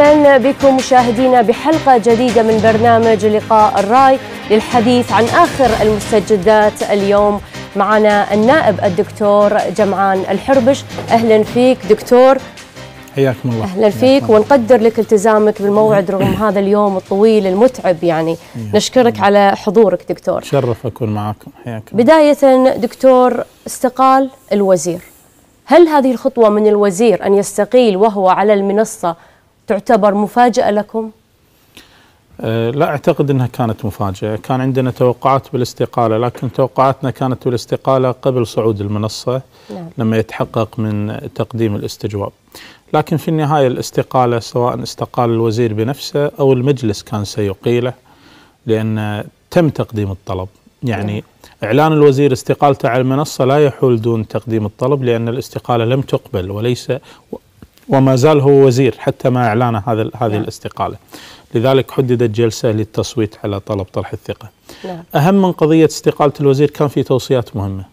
اهلا بكم مشاهدينا بحلقه جديده من برنامج لقاء الراي للحديث عن اخر المستجدات اليوم معنا النائب الدكتور جمعان الحربش اهلا فيك دكتور حياكم الله اهلا فيك ونقدر لك التزامك بالموعد رغم هذا اليوم الطويل المتعب يعني نشكرك على حضورك دكتور شرف اكون معاكم حياكم بدايه دكتور استقال الوزير هل هذه الخطوه من الوزير ان يستقيل وهو على المنصه تعتبر مفاجأة لكم؟ أه، لا أعتقد أنها كانت مفاجأة كان عندنا توقعات بالاستقالة لكن توقعاتنا كانت بالاستقالة قبل صعود المنصة نعم. لما يتحقق من تقديم الاستجواب لكن في النهاية الاستقالة سواء استقال الوزير بنفسه أو المجلس كان سيقيله لأن تم تقديم الطلب يعني نعم. إعلان الوزير استقالته على المنصة لا يحول دون تقديم الطلب لأن الاستقالة لم تقبل وليس وما زال هو وزير حتى ما اعلان هذا هذه نعم. الاستقاله. لذلك حددت جلسه للتصويت على طلب طرح الثقه. نعم. اهم من قضيه استقاله الوزير كان في توصيات مهمه.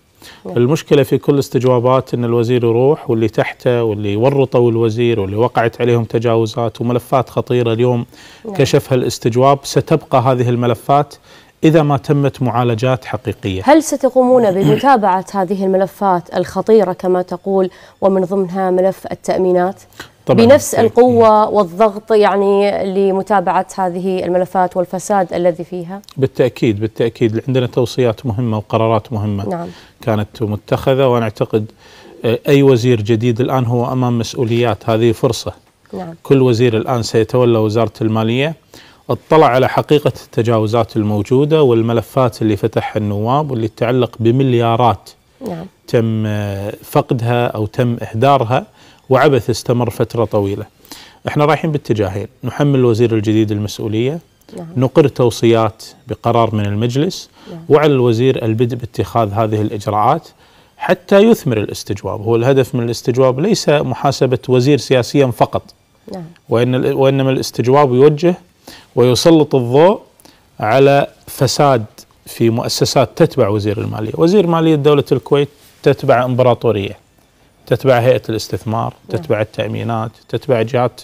نعم. المشكله في كل استجوابات ان الوزير يروح واللي تحته واللي ورطوا الوزير واللي وقعت عليهم تجاوزات وملفات خطيره اليوم نعم. كشفها الاستجواب ستبقى هذه الملفات إذا ما تمت معالجات حقيقية هل ستقومون بمتابعة هذه الملفات الخطيرة كما تقول ومن ضمنها ملف التأمينات؟ طبعا بنفس إيه، القوة إيه. والضغط يعني لمتابعة هذه الملفات والفساد الذي فيها؟ بالتأكيد بالتأكيد عندنا توصيات مهمة وقرارات مهمة نعم. كانت متخذة وأنا أعتقد آه، أي وزير جديد الآن هو أمام مسؤوليات هذه فرصة نعم. كل وزير الآن سيتولى وزارة المالية اطلع على حقيقة التجاوزات الموجودة والملفات اللي فتحها النواب واللي تتعلق بمليارات نعم. تم فقدها أو تم إهدارها وعبث استمر فترة طويلة احنا رايحين باتجاهين نحمل الوزير الجديد المسؤولية نعم. نقر توصيات بقرار من المجلس نعم. وعلى الوزير البدء باتخاذ هذه الإجراءات حتى يثمر الاستجواب هو الهدف من الاستجواب ليس محاسبة وزير سياسيا فقط نعم. وإن وإنما الاستجواب يوجه ويسلط الضوء على فساد في مؤسسات تتبع وزير الماليه، وزير ماليه دوله الكويت تتبع امبراطوريه تتبع هيئه الاستثمار، نعم. تتبع التامينات، تتبع جهات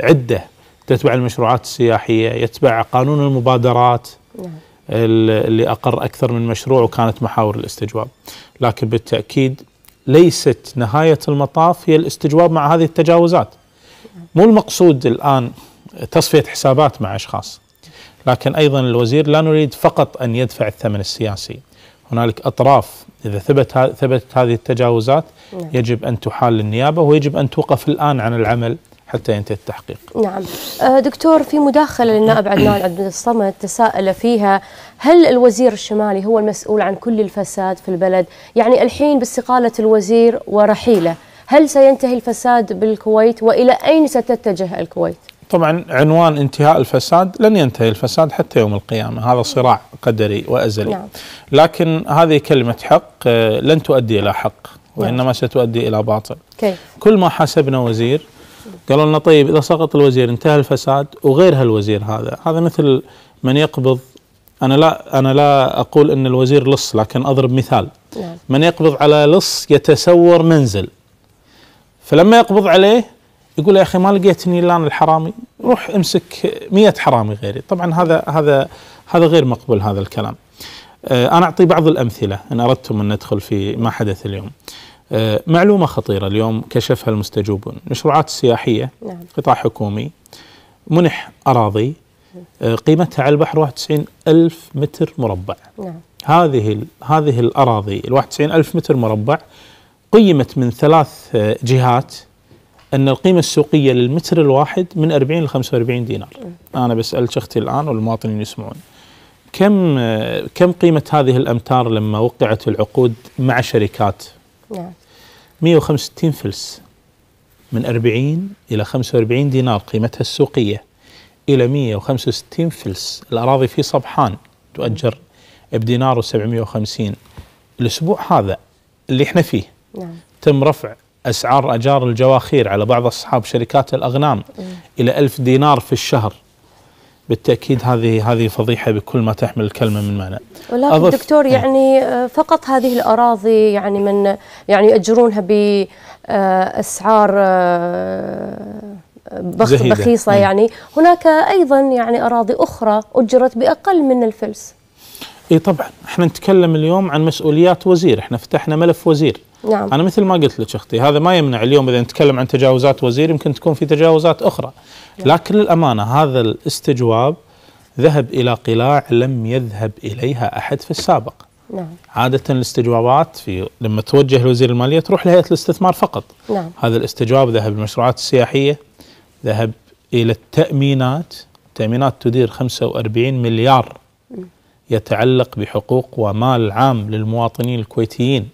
عده تتبع المشروعات السياحيه، يتبع قانون المبادرات نعم. اللي اقر اكثر من مشروع وكانت محاور الاستجواب. لكن بالتاكيد ليست نهايه المطاف هي الاستجواب مع هذه التجاوزات. مو المقصود الان تصفيه حسابات مع اشخاص لكن ايضا الوزير لا نريد فقط ان يدفع الثمن السياسي هنالك اطراف اذا ثبت ثبتت هذه التجاوزات نعم. يجب ان تحال للنيابه ويجب ان توقف الان عن العمل حتى ينتهي التحقيق. نعم، آه، دكتور في مداخله للنائب عدنان عبد الصمد تساءل فيها هل الوزير الشمالي هو المسؤول عن كل الفساد في البلد؟ يعني الحين باستقاله الوزير ورحيله، هل سينتهي الفساد بالكويت والى اين ستتجه الكويت؟ طبعا عنوان انتهاء الفساد لن ينتهي الفساد حتى يوم القيامة هذا صراع قدري وأزلي نعم. لكن هذه كلمة حق آه، لن تؤدي إلى حق نعم. وإنما ستؤدي إلى باطل كيف؟ كل ما حاسبنا وزير قالوا لنا طيب إذا سقط الوزير انتهى الفساد وغير هالوزير هذا هذا مثل من يقبض أنا لا أنا لا أقول أن الوزير لص لكن أضرب مثال نعم. من يقبض على لص يتسور منزل فلما يقبض عليه يقول يا اخي ما لقيتني الا انا الحرامي روح امسك مية حرامي غيري طبعا هذا هذا هذا غير مقبول هذا الكلام آه، انا اعطي بعض الامثله ان اردتم ان ندخل في ما حدث اليوم آه، معلومه خطيره اليوم كشفها المستجوبون مشروعات السياحيه نعم. قطاع حكومي منح اراضي آه، قيمتها على البحر 91 ألف متر مربع نعم. هذه هذه الأراضي ال 91 ألف متر مربع قيمت من ثلاث جهات ان القيمه السوقيه للمتر الواحد من 40 ل 45 دينار انا بسال اختي الان والمواطنين يسمعون كم كم قيمه هذه الامتار لما وقعت العقود مع شركات نعم 165 فلس من 40 الى 45 دينار قيمتها السوقيه الى 165 فلس الاراضي في صبحان تؤجر بدينار و750 الاسبوع هذا اللي احنا فيه نعم. تم رفع أسعار أجار الجواخير على بعض أصحاب شركات الأغنام إلى ألف دينار في الشهر بالتأكيد هذه هذه فضيحة بكل ما تحمل الكلمة من معنى ولكن أضف دكتور نعم. يعني آه، فقط هذه الأراضي يعني من يعني يأجرونها بأسعار آه، آه، بخيصة نعم. يعني هناك أيضا يعني أراضي أخرى أجرت بأقل من الفلس اي طبعا احنا نتكلم اليوم عن مسؤوليات وزير احنا فتحنا ملف وزير نعم انا مثل ما قلت لك اختي هذا ما يمنع اليوم اذا نتكلم عن تجاوزات وزير يمكن تكون في تجاوزات اخرى نعم. لكن للامانه هذا الاستجواب ذهب الى قلاع لم يذهب اليها احد في السابق نعم. عادة الاستجوابات في لما توجه لوزير المالية تروح لهيئة الاستثمار فقط نعم. هذا الاستجواب ذهب للمشروعات السياحية ذهب إلى التأمينات التأمينات تدير 45 مليار يتعلق بحقوق ومال عام للمواطنين الكويتيين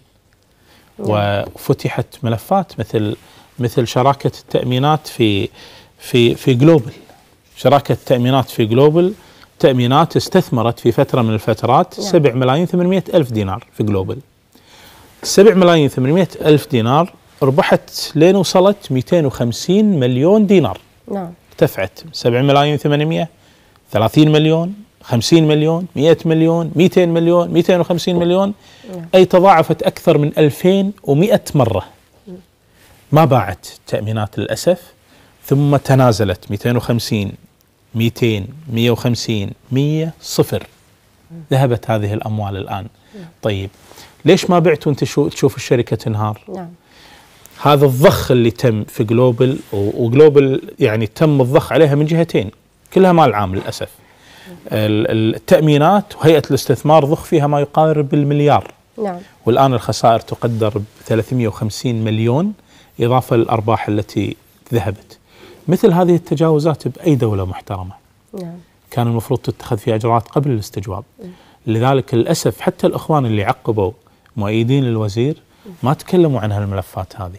وفتحت ملفات مثل مثل شراكه التامينات في في في جلوبل شراكه التامينات في جلوبل تامينات استثمرت في فتره من الفترات 7 ملايين 800 الف دينار في جلوبل 7 ملايين 800 الف دينار ربحت لين وصلت 250 مليون دينار نعم ارتفعت 7 ملايين 800 30 مليون 50 مليون 100 مليون 200 مليون 250 مليون أي تضاعفت أكثر من 2100 مرة ما باعت تأمينات للأسف ثم تنازلت 250 200 150 100 صفر ذهبت هذه الأموال الآن طيب ليش ما بعت وانت تشوف الشركة تنهار نعم هذا الضخ اللي تم في جلوبل وجلوبل يعني تم الضخ عليها من جهتين كلها مال عام للأسف التأمينات وهيئة الاستثمار ضخ فيها ما يقارب المليار نعم. والآن الخسائر تقدر ب 350 مليون إضافة للأرباح التي ذهبت مثل هذه التجاوزات بأي دولة محترمة نعم. كان المفروض تتخذ فيها إجراءات قبل الاستجواب نعم. لذلك للأسف حتى الإخوان اللي عقبوا مؤيدين للوزير ما تكلموا عن هالملفات هذه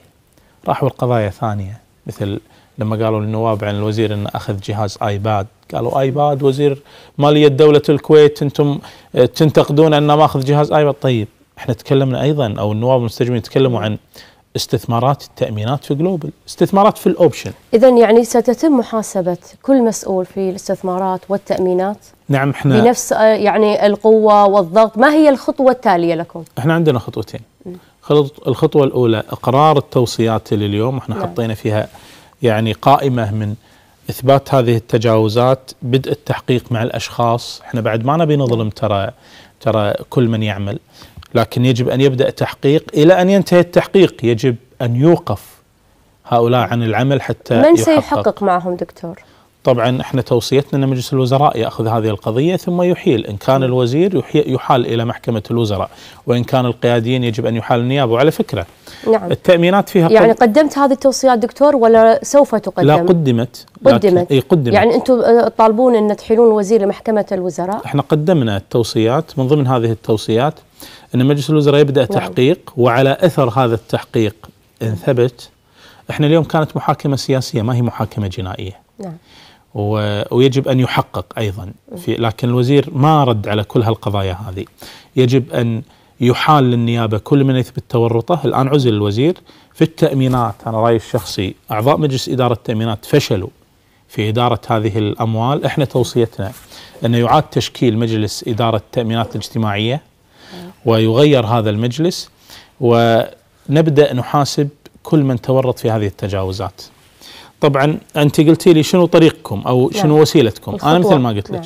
راحوا القضايا ثانية مثل لما قالوا للنواب عن الوزير أنه أخذ جهاز آيباد قالوا ايباد وزير ماليه دوله الكويت انتم آه، تنتقدون ان ماخذ جهاز ايباد طيب احنا تكلمنا ايضا او النواب المستجمين تكلموا عن استثمارات التامينات في جلوبل، استثمارات في الاوبشن. اذا يعني ستتم محاسبه كل مسؤول في الاستثمارات والتامينات؟ نعم احنا بنفس آه، يعني القوه والضغط، ما هي الخطوه التاليه لكم؟ احنا عندنا خطوتين. الخطوه الاولى اقرار التوصيات اللي اليوم احنا نعم. حطينا فيها يعني قائمه من اثبات هذه التجاوزات بدء التحقيق مع الاشخاص احنا بعد ما نبي نظلم ترى ترى كل من يعمل لكن يجب ان يبدا تحقيق الى ان ينتهي التحقيق يجب ان يوقف هؤلاء عن العمل حتى من يحقق. سيحقق معهم دكتور؟ طبعا احنا توصيتنا ان مجلس الوزراء ياخذ هذه القضيه ثم يحيل ان كان نعم. الوزير يحال الى محكمه الوزراء وان كان القياديين يجب ان يحال النيابه وعلى فكره نعم التامينات فيها يعني قل... قدمت هذه التوصيات دكتور ولا سوف تقدم؟ لا قدمت قدمت اي قدمت يعني انتم تطالبون آه، ان تحيلون الوزير لمحكمه الوزراء؟ احنا قدمنا التوصيات من ضمن هذه التوصيات ان مجلس الوزراء يبدا نعم. تحقيق وعلى اثر هذا التحقيق ان ثبت احنا اليوم كانت محاكمه سياسيه ما هي محاكمه جنائيه نعم ويجب ان يحقق ايضا في لكن الوزير ما رد على كل هالقضايا هذه يجب ان يحال للنيابه كل من يثبت تورطه الان عزل الوزير في التامينات انا رايي الشخصي اعضاء مجلس اداره التامينات فشلوا في اداره هذه الاموال احنا توصيتنا ان يعاد تشكيل مجلس اداره التامينات الاجتماعيه ويغير هذا المجلس ونبدا نحاسب كل من تورط في هذه التجاوزات طبعا انت قلتي لي شنو طريقكم او شنو يعني وسيلتكم الخطوة. انا مثل ما قلت لك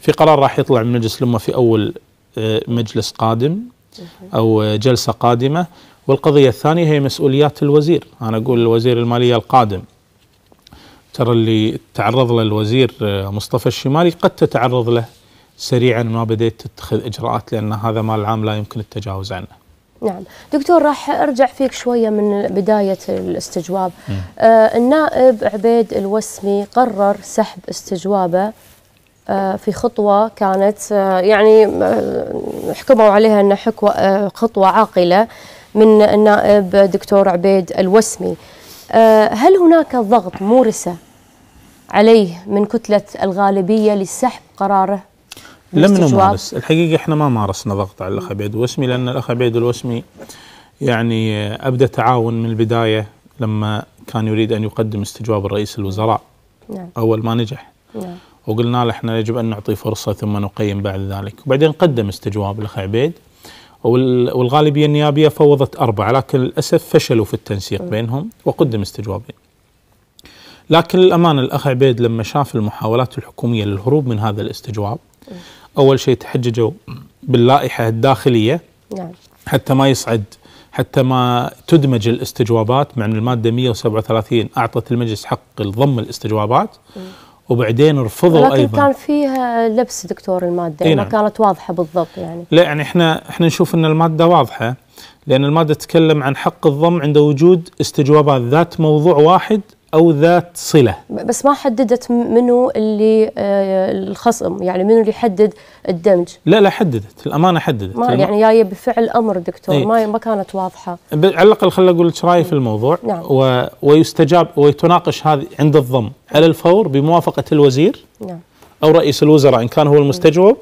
في قرار راح يطلع من مجلس الامه في اول آه، مجلس قادم او آه، جلسه قادمه والقضيه الثانيه هي مسؤوليات الوزير انا اقول الوزير الماليه القادم ترى اللي تعرض له الوزير آه، مصطفى الشمالي قد تتعرض له سريعا ما بديت تتخذ اجراءات لان هذا مال العام لا يمكن التجاوز عنه نعم دكتور راح ارجع فيك شويه من بدايه الاستجواب آه النائب عبيد الوسمي قرر سحب استجوابه آه في خطوه كانت آه يعني آه، حكموا عليها ان حكوة آه، خطوه عاقله من النائب دكتور عبيد الوسمي آه، هل هناك ضغط مورسه عليه من كتله الغالبيه لسحب قراره لم نمارس الحقيقة احنا ما مارسنا ضغط على الأخ عبيد الوسمي لأن الأخ عبيد الوسمي يعني أبدى تعاون من البداية لما كان يريد أن يقدم استجواب الرئيس الوزراء نعم. أول ما نجح نعم. وقلنا له احنا يجب أن نعطي فرصة ثم نقيم بعد ذلك وبعدين قدم استجواب الأخ عبيد والغالبية النيابية فوضت أربعة لكن للأسف فشلوا في التنسيق نعم. بينهم وقدم استجوابين لكن للأمانة الأخ عبيد لما شاف المحاولات الحكومية للهروب من هذا الاستجواب اول شيء تحججوا باللائحه الداخليه نعم. حتى ما يصعد حتى ما تدمج الاستجوابات مع ان الماده 137 اعطت المجلس حق الضم الاستجوابات وبعدين رفضوا ولكن ايضا كان فيها لبس دكتور الماده نعم. ما كانت واضحه بالضبط يعني لا يعني احنا احنا نشوف ان الماده واضحه لان الماده تتكلم عن حق الضم عند وجود استجوابات ذات موضوع واحد أو ذات صلة بس ما حددت منو اللي آه الخصم يعني منو اللي يحدد الدمج لا لا حددت الأمانة حددت ما يعني جاية بفعل أمر دكتور ايه ما ما كانت واضحة على الأقل خليني أقول لك رأيي في إيه. الموضوع نعم و ويستجاب ويتناقش هذه عند الضم على الفور بموافقة الوزير نعم أو رئيس الوزراء إن كان هو المستجوب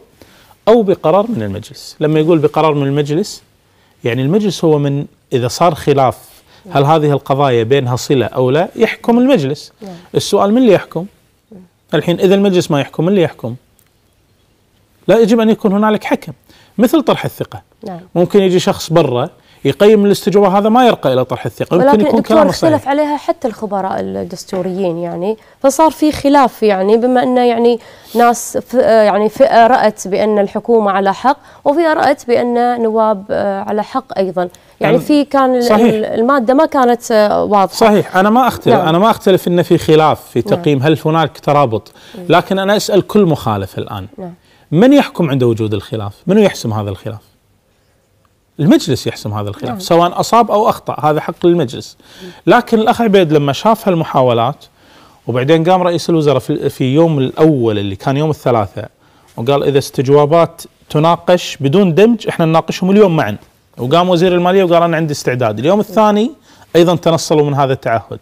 نعم. أو بقرار من المجلس لما يقول بقرار من المجلس يعني المجلس هو من إذا صار خلاف هل هذه القضايا بينها صلة أو لا يحكم المجلس نعم. السؤال من اللي يحكم الحين إذا المجلس ما يحكم من اللي يحكم لا يجب أن يكون هنالك حكم مثل طرح الثقة نعم. ممكن يجي شخص برا يقيم الاستجواب هذا ما يرقى الى طرح الثقه ولكن يمكن يكون كلام اختلف عليها حتى الخبراء الدستوريين يعني فصار في خلاف يعني بما انه يعني ناس يعني فئه رات بان الحكومه على حق وفئه رات بان نواب على حق ايضا يعني في كان صحيح. الماده ما كانت واضحه صحيح انا ما اختلف نعم. انا ما اختلف ان في خلاف في نعم. تقييم نعم. هل هناك ترابط نعم. لكن انا اسال كل مخالف الان نعم. من يحكم عند وجود الخلاف؟ من يحسم هذا الخلاف؟ المجلس يحسم هذا الخلاف نعم. سواء أصاب أو أخطأ هذا حق للمجلس لكن الأخ عبيد لما شاف هالمحاولات وبعدين قام رئيس الوزراء في, في يوم الأول اللي كان يوم الثلاثاء وقال إذا استجوابات تناقش بدون دمج احنا نناقشهم اليوم معا وقام وزير المالية وقال أنا عندي استعداد اليوم الثاني ايضا تنصلوا من هذا التعهد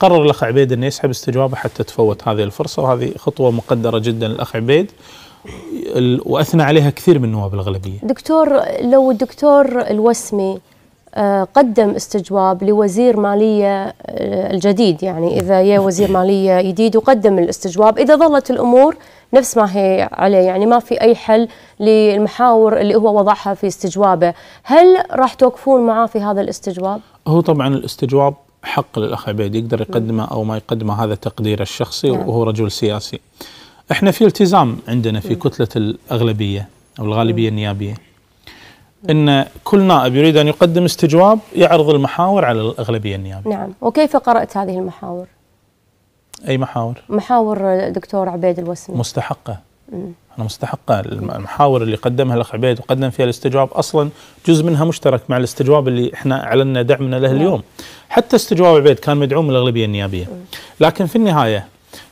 قرر الاخ عبيد انه يسحب استجوابه حتى تفوت هذه الفرصه وهذه خطوه مقدره جدا للاخ عبيد واثنى عليها كثير من نواب الاغلبيه دكتور لو الدكتور الوسمي آه، قدم استجواب لوزير ماليه آه، الجديد يعني اذا يا وزير ماليه جديد وقدم الاستجواب اذا ظلت الامور نفس ما هي عليه يعني ما في اي حل للمحاور اللي هو وضعها في استجوابه، هل راح توقفون معاه في هذا الاستجواب؟ هو طبعا الاستجواب حق للاخ عبيد يقدر يقدمه او ما يقدمه هذا تقديره الشخصي نعم. وهو رجل سياسي. احنا في التزام عندنا في كتله الاغلبيه او الغالبيه النيابيه ان كل نائب يريد ان يقدم استجواب يعرض المحاور على الاغلبيه النيابيه. نعم، وكيف قرات هذه المحاور؟ اي محاور؟ محاور دكتور عبيد الوسمي مستحقه. انا مستحقه المحاور اللي قدمها الاخ عبيد وقدم فيها الاستجواب اصلا جزء منها مشترك مع الاستجواب اللي احنا اعلنا دعمنا له نعم. اليوم. حتى استجواب عبيد كان مدعوم من الاغلبيه النيابيه. لكن في النهايه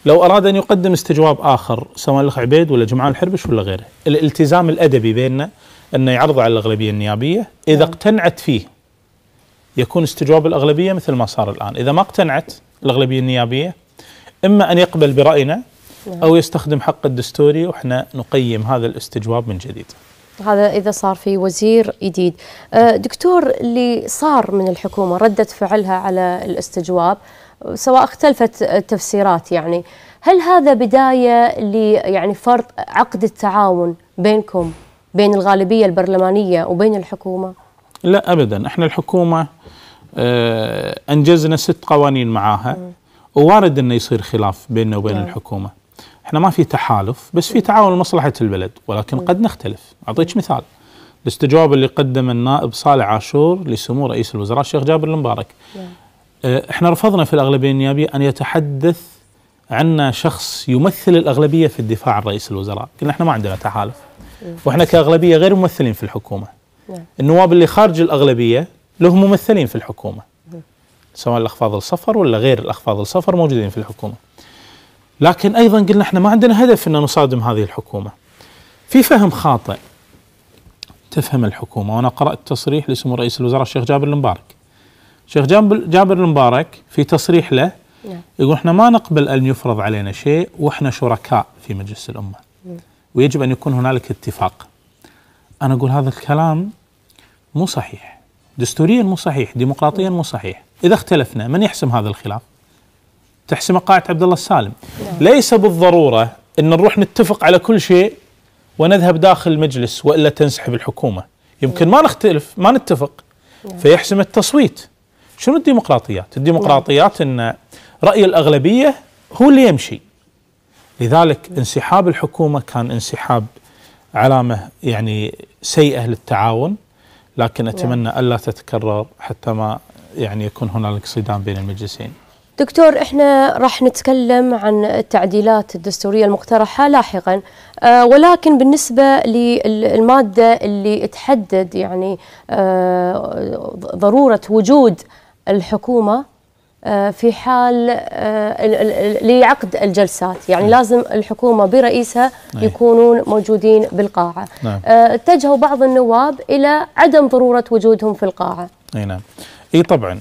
لو اراد ان يقدم استجواب اخر سواء الاخ عبيد ولا جمعان الحربش ولا غيره، الالتزام الادبي بيننا انه يعرض على الاغلبيه النيابيه، اذا نعم. اقتنعت فيه يكون استجواب الاغلبيه مثل ما صار الان، اذا ما اقتنعت الاغلبيه النيابيه اما ان يقبل براينا نعم. او يستخدم حق الدستوري واحنا نقيم هذا الاستجواب من جديد. هذا اذا صار في وزير جديد. أه، دكتور اللي صار من الحكومه رده فعلها على الاستجواب سواء اختلفت التفسيرات يعني هل هذا بداية لي يعني فرض عقد التعاون بينكم بين الغالبية البرلمانية وبين الحكومة؟ لا أبدا احنا الحكومة آه، أنجزنا ست قوانين معاها ووارد أنه يصير خلاف بيننا وبين م. نعم. الحكومة احنا ما في تحالف بس في تعاون لمصلحة البلد ولكن قد نختلف أعطيك مثال الاستجواب اللي قدم النائب صالح عاشور لسمو رئيس الوزراء الشيخ جابر المبارك yeah. نعم. آه، احنا رفضنا في الاغلبيه النيابيه ان يتحدث عنا شخص يمثل الاغلبيه في الدفاع عن رئيس الوزراء، قلنا احنا ما عندنا تحالف واحنا كاغلبيه غير ممثلين في الحكومه. نعم. النواب اللي خارج الاغلبيه لهم ممثلين في الحكومه. سواء الاخ فاضل صفر ولا غير الاخ فاضل صفر موجودين في الحكومه. لكن ايضا قلنا احنا ما عندنا هدف ان نصادم هذه الحكومه. في فهم خاطئ تفهم الحكومه وانا قرات تصريح لسمو رئيس الوزراء الشيخ جابر المبارك. شيخ جابر المبارك في تصريح له نعم. يقول احنا ما نقبل ان يفرض علينا شيء واحنا شركاء في مجلس الامه نعم. ويجب ان يكون هنالك اتفاق انا اقول هذا الكلام مو صحيح دستوريا مو صحيح ديمقراطيا نعم. مو صحيح اذا اختلفنا من يحسم هذا الخلاف تحسم قاعده عبد الله السالم ليس بالضروره ان نروح نتفق على كل شيء ونذهب داخل المجلس والا تنسحب الحكومه يمكن ما نختلف ما نتفق فيحسم التصويت شنو الديمقراطيات؟ الديمقراطيات ان راي الاغلبيه هو اللي يمشي. لذلك انسحاب الحكومه كان انسحاب علامه يعني سيئه للتعاون لكن اتمنى نعم. الا تتكرر حتى ما يعني يكون هنالك صدام بين المجلسين. دكتور احنا راح نتكلم عن التعديلات الدستوريه المقترحه لاحقا أه ولكن بالنسبه للماده اللي تحدد يعني أه ضروره وجود الحكومه آه، في حال آه، لعقد الجلسات يعني نعم. لازم الحكومة برئيسها نعم. يكونون موجودين بالقاعة نعم. آه، اتجهوا بعض النواب إلى عدم ضرورة وجودهم في القاعة أي نعم إي طبعا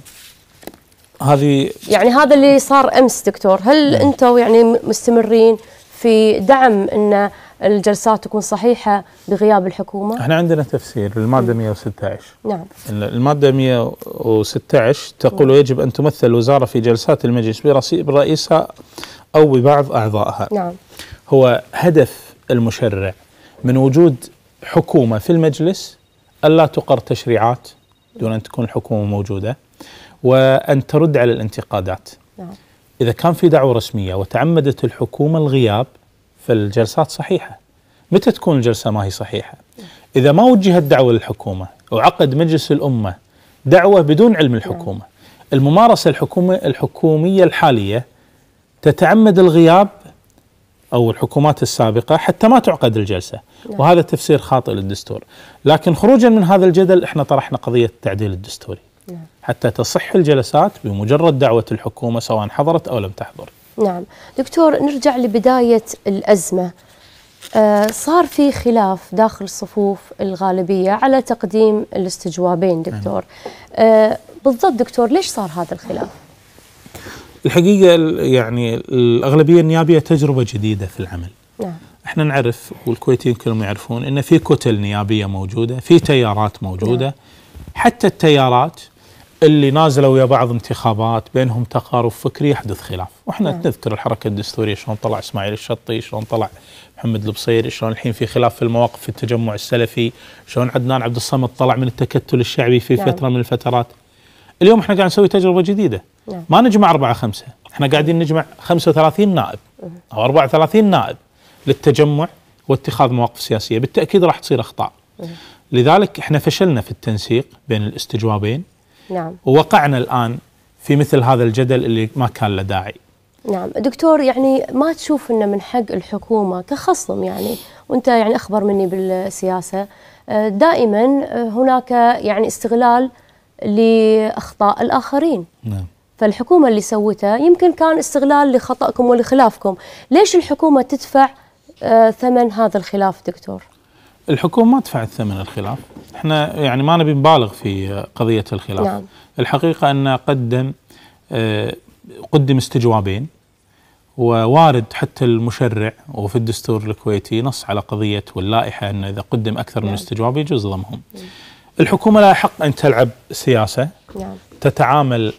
هذه يعني هذا اللي صار أمس دكتور هل نعم. أنتم يعني مستمرين في دعم أنه الجلسات تكون صحيحه بغياب الحكومه؟ احنا عندنا تفسير للماده 116 نعم الماده 116 تقول يجب ان تمثل الوزاره في جلسات المجلس برئيسها او ببعض اعضائها نعم هو هدف المشرع من وجود حكومه في المجلس الا تقر تشريعات دون ان تكون الحكومه موجوده وان ترد على الانتقادات نعم. اذا كان في دعوه رسميه وتعمدت الحكومه الغياب فالجلسات صحيحه. متى تكون الجلسه ما هي صحيحه؟ اذا ما وجهت دعوه للحكومه وعقد مجلس الامه دعوه بدون علم الحكومه. الممارسه الحكومه الحكوميه الحاليه تتعمد الغياب او الحكومات السابقه حتى ما تعقد الجلسه نعم. وهذا تفسير خاطئ للدستور لكن خروجا من هذا الجدل احنا طرحنا قضيه التعديل الدستوري نعم. حتى تصح الجلسات بمجرد دعوه الحكومه سواء حضرت او لم تحضر نعم دكتور نرجع لبداية الأزمة آه، صار في خلاف داخل صفوف الغالبية على تقديم الاستجوابين نعم. دكتور آه، بالضبط دكتور ليش صار هذا الخلاف؟ الحقيقة يعني الأغلبية النيابية تجربة جديدة في العمل نعم. احنا نعرف والكويتيين كلهم يعرفون ان في كتل نيابيه موجوده، في تيارات موجوده نعم. حتى التيارات اللي نازلوا ويا بعض انتخابات بينهم تقارب فكري يحدث خلاف، واحنا مم. نعم. نذكر الحركه الدستوريه شلون طلع اسماعيل الشطي، شلون طلع محمد البصيري، شلون الحين في خلاف في المواقف في التجمع السلفي، شلون عدنان عبد الصمد طلع من التكتل الشعبي في نعم. فتره من الفترات. اليوم احنا قاعد نسوي تجربه جديده، نعم. ما نجمع اربعه خمسه، احنا قاعدين نجمع 35 نائب او 34 نائب للتجمع واتخاذ مواقف سياسيه، بالتاكيد راح تصير اخطاء. لذلك احنا فشلنا في التنسيق بين الاستجوابين نعم ووقعنا الآن في مثل هذا الجدل اللي ما كان له داعي نعم دكتور يعني ما تشوف انه من حق الحكومه كخصم يعني وانت يعني اخبر مني بالسياسه آه، دائما هناك يعني استغلال لاخطاء الاخرين نعم فالحكومه اللي سوتها يمكن كان استغلال لخطاكم ولخلافكم ليش الحكومه تدفع آه، ثمن هذا الخلاف دكتور الحكومة ما دفعت ثمن الخلاف احنا يعني ما نبي نبالغ في قضية الخلاف نعم. الحقيقة أن قدم آه، قدم استجوابين ووارد حتى المشرع وفي الدستور الكويتي نص على قضية واللائحة أنه إذا قدم أكثر نعم. من استجواب يجوز ضمهم نعم. الحكومة لا حق أن تلعب سياسة نعم. تتعامل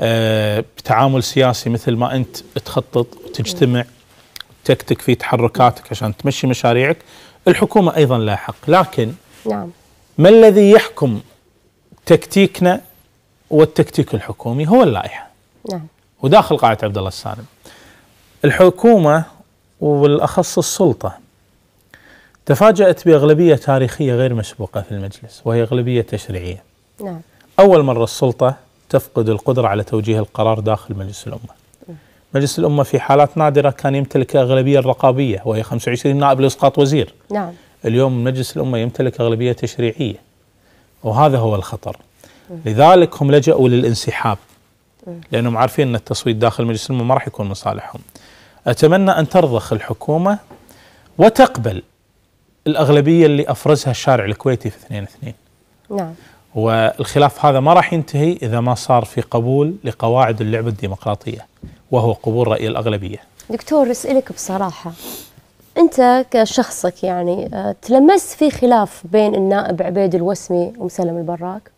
آه، بتعامل سياسي مثل ما أنت تخطط وتجتمع نعم. تكتك في تحركاتك عشان تمشي مشاريعك الحكومة أيضا لها حق لكن نعم ما الذي يحكم تكتيكنا والتكتيك الحكومي هو اللائحة نعم وداخل قاعة عبد الله السالم الحكومة وبالأخص السلطة تفاجأت بأغلبية تاريخية غير مسبوقة في المجلس وهي أغلبية تشريعية نعم أول مرة السلطة تفقد القدرة على توجيه القرار داخل مجلس الأمة مجلس الأمة في حالات نادرة كان يمتلك أغلبية الرقابية وهي 25 نائب لإسقاط وزير نعم اليوم مجلس الأمة يمتلك أغلبية تشريعية وهذا هو الخطر لذلك هم لجأوا للانسحاب لأنهم عارفين أن التصويت داخل مجلس الأمة ما راح يكون مصالحهم أتمنى أن ترضخ الحكومة وتقبل الأغلبية اللي أفرزها الشارع الكويتي في 2 2 نعم والخلاف هذا ما راح ينتهي إذا ما صار في قبول لقواعد اللعبة الديمقراطية وهو قبول رأي الأغلبية دكتور أسألك بصراحة أنت كشخصك يعني آه، تلمست في خلاف بين النائب عبيد الوسمي ومسلم البراك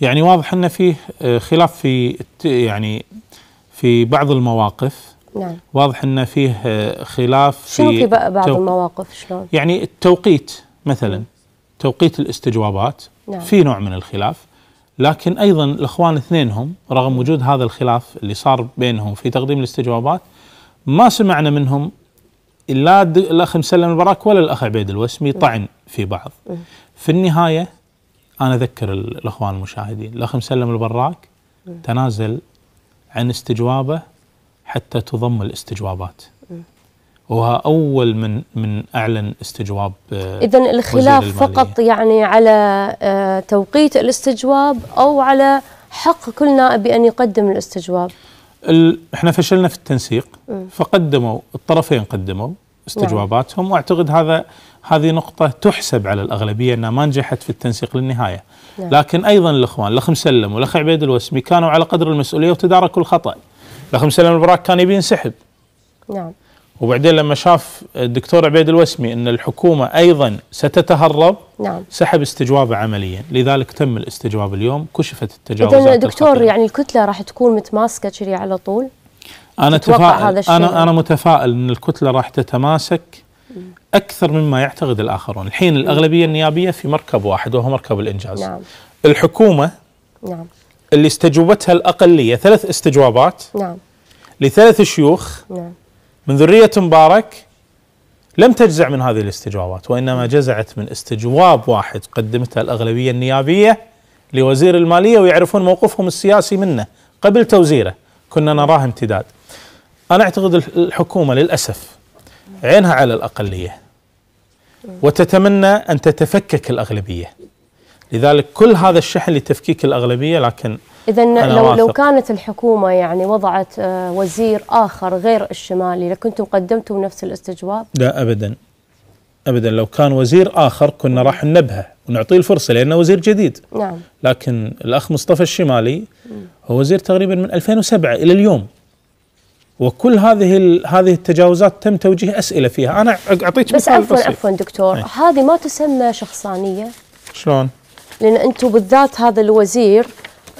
يعني واضح أن فيه آه، خلاف في يعني في بعض المواقف نعم. واضح أن فيه آه، خلاف في شنو في بعض تو... المواقف شلون؟ يعني التوقيت مثلا توقيت الاستجوابات نعم. في نوع من الخلاف لكن ايضا الاخوان اثنينهم رغم وجود هذا الخلاف اللي صار بينهم في تقديم الاستجوابات ما سمعنا منهم لا الاخ مسلم البراك ولا الاخ عبيد الوسمي إيه. طعن في بعض. إيه. في النهايه انا اذكر الاخوان المشاهدين الاخ مسلم البراك إيه. تنازل عن استجوابه حتى تضم الاستجوابات. وها أول من من أعلن استجواب آه، إذا الخلاف فقط يعني على آه، توقيت الاستجواب أو على حق كل نائب بأن يقدم الاستجواب احنا فشلنا في التنسيق فقدموا الطرفين قدموا استجواباتهم نعم. واعتقد هذا هذه نقطة تحسب على الأغلبية أنها ما نجحت في التنسيق للنهاية نعم. لكن أيضا الإخوان الأخ مسلم والأخ عبيد الوسمي كانوا على قدر المسؤولية وتداركوا الخطأ الأخ مسلم البراك كان يبي ينسحب نعم وبعدين لما شاف الدكتور عبيد الوسمي ان الحكومه ايضا ستتهرب نعم سحب استجوابه عمليا، لذلك تم الاستجواب اليوم، كشفت التجاوزات اذا دكتور الخطيرة. يعني الكتله راح تكون متماسكه كذي على طول؟ انا تفائل هذا الشيء انا انا متفائل ان الكتله راح تتماسك اكثر مما يعتقد الاخرون، الحين الاغلبيه النيابيه في مركب واحد وهو مركب الانجاز. نعم الحكومه نعم اللي استجوبتها الاقليه ثلاث استجوابات نعم لثلاث شيوخ نعم من ذرية مبارك لم تجزع من هذه الاستجوابات وإنما جزعت من استجواب واحد قدمته الأغلبية النيابية لوزير المالية ويعرفون موقفهم السياسي منه قبل توزيره كنا نراه امتداد أنا أعتقد الحكومة للأسف عينها على الأقلية وتتمنى أن تتفكك الأغلبية لذلك كل هذا الشحن لتفكيك الأغلبية لكن إذا لو لو كانت الحكومة يعني وضعت آه، وزير آخر غير الشمالي لكنتم قدمتم نفس الاستجواب؟ لا أبدا أبدا لو كان وزير آخر كنا راح ننبهه ونعطيه الفرصة لأنه وزير جديد نعم لكن الأخ مصطفى الشمالي هو وزير تقريبا من 2007 إلى اليوم وكل هذه هذه التجاوزات تم توجيه اسئله فيها، انا اعطيك بس عفوا عفوا دكتور، أي. هذه ما تسمى شخصانيه؟ شلون؟ لان انتم بالذات هذا الوزير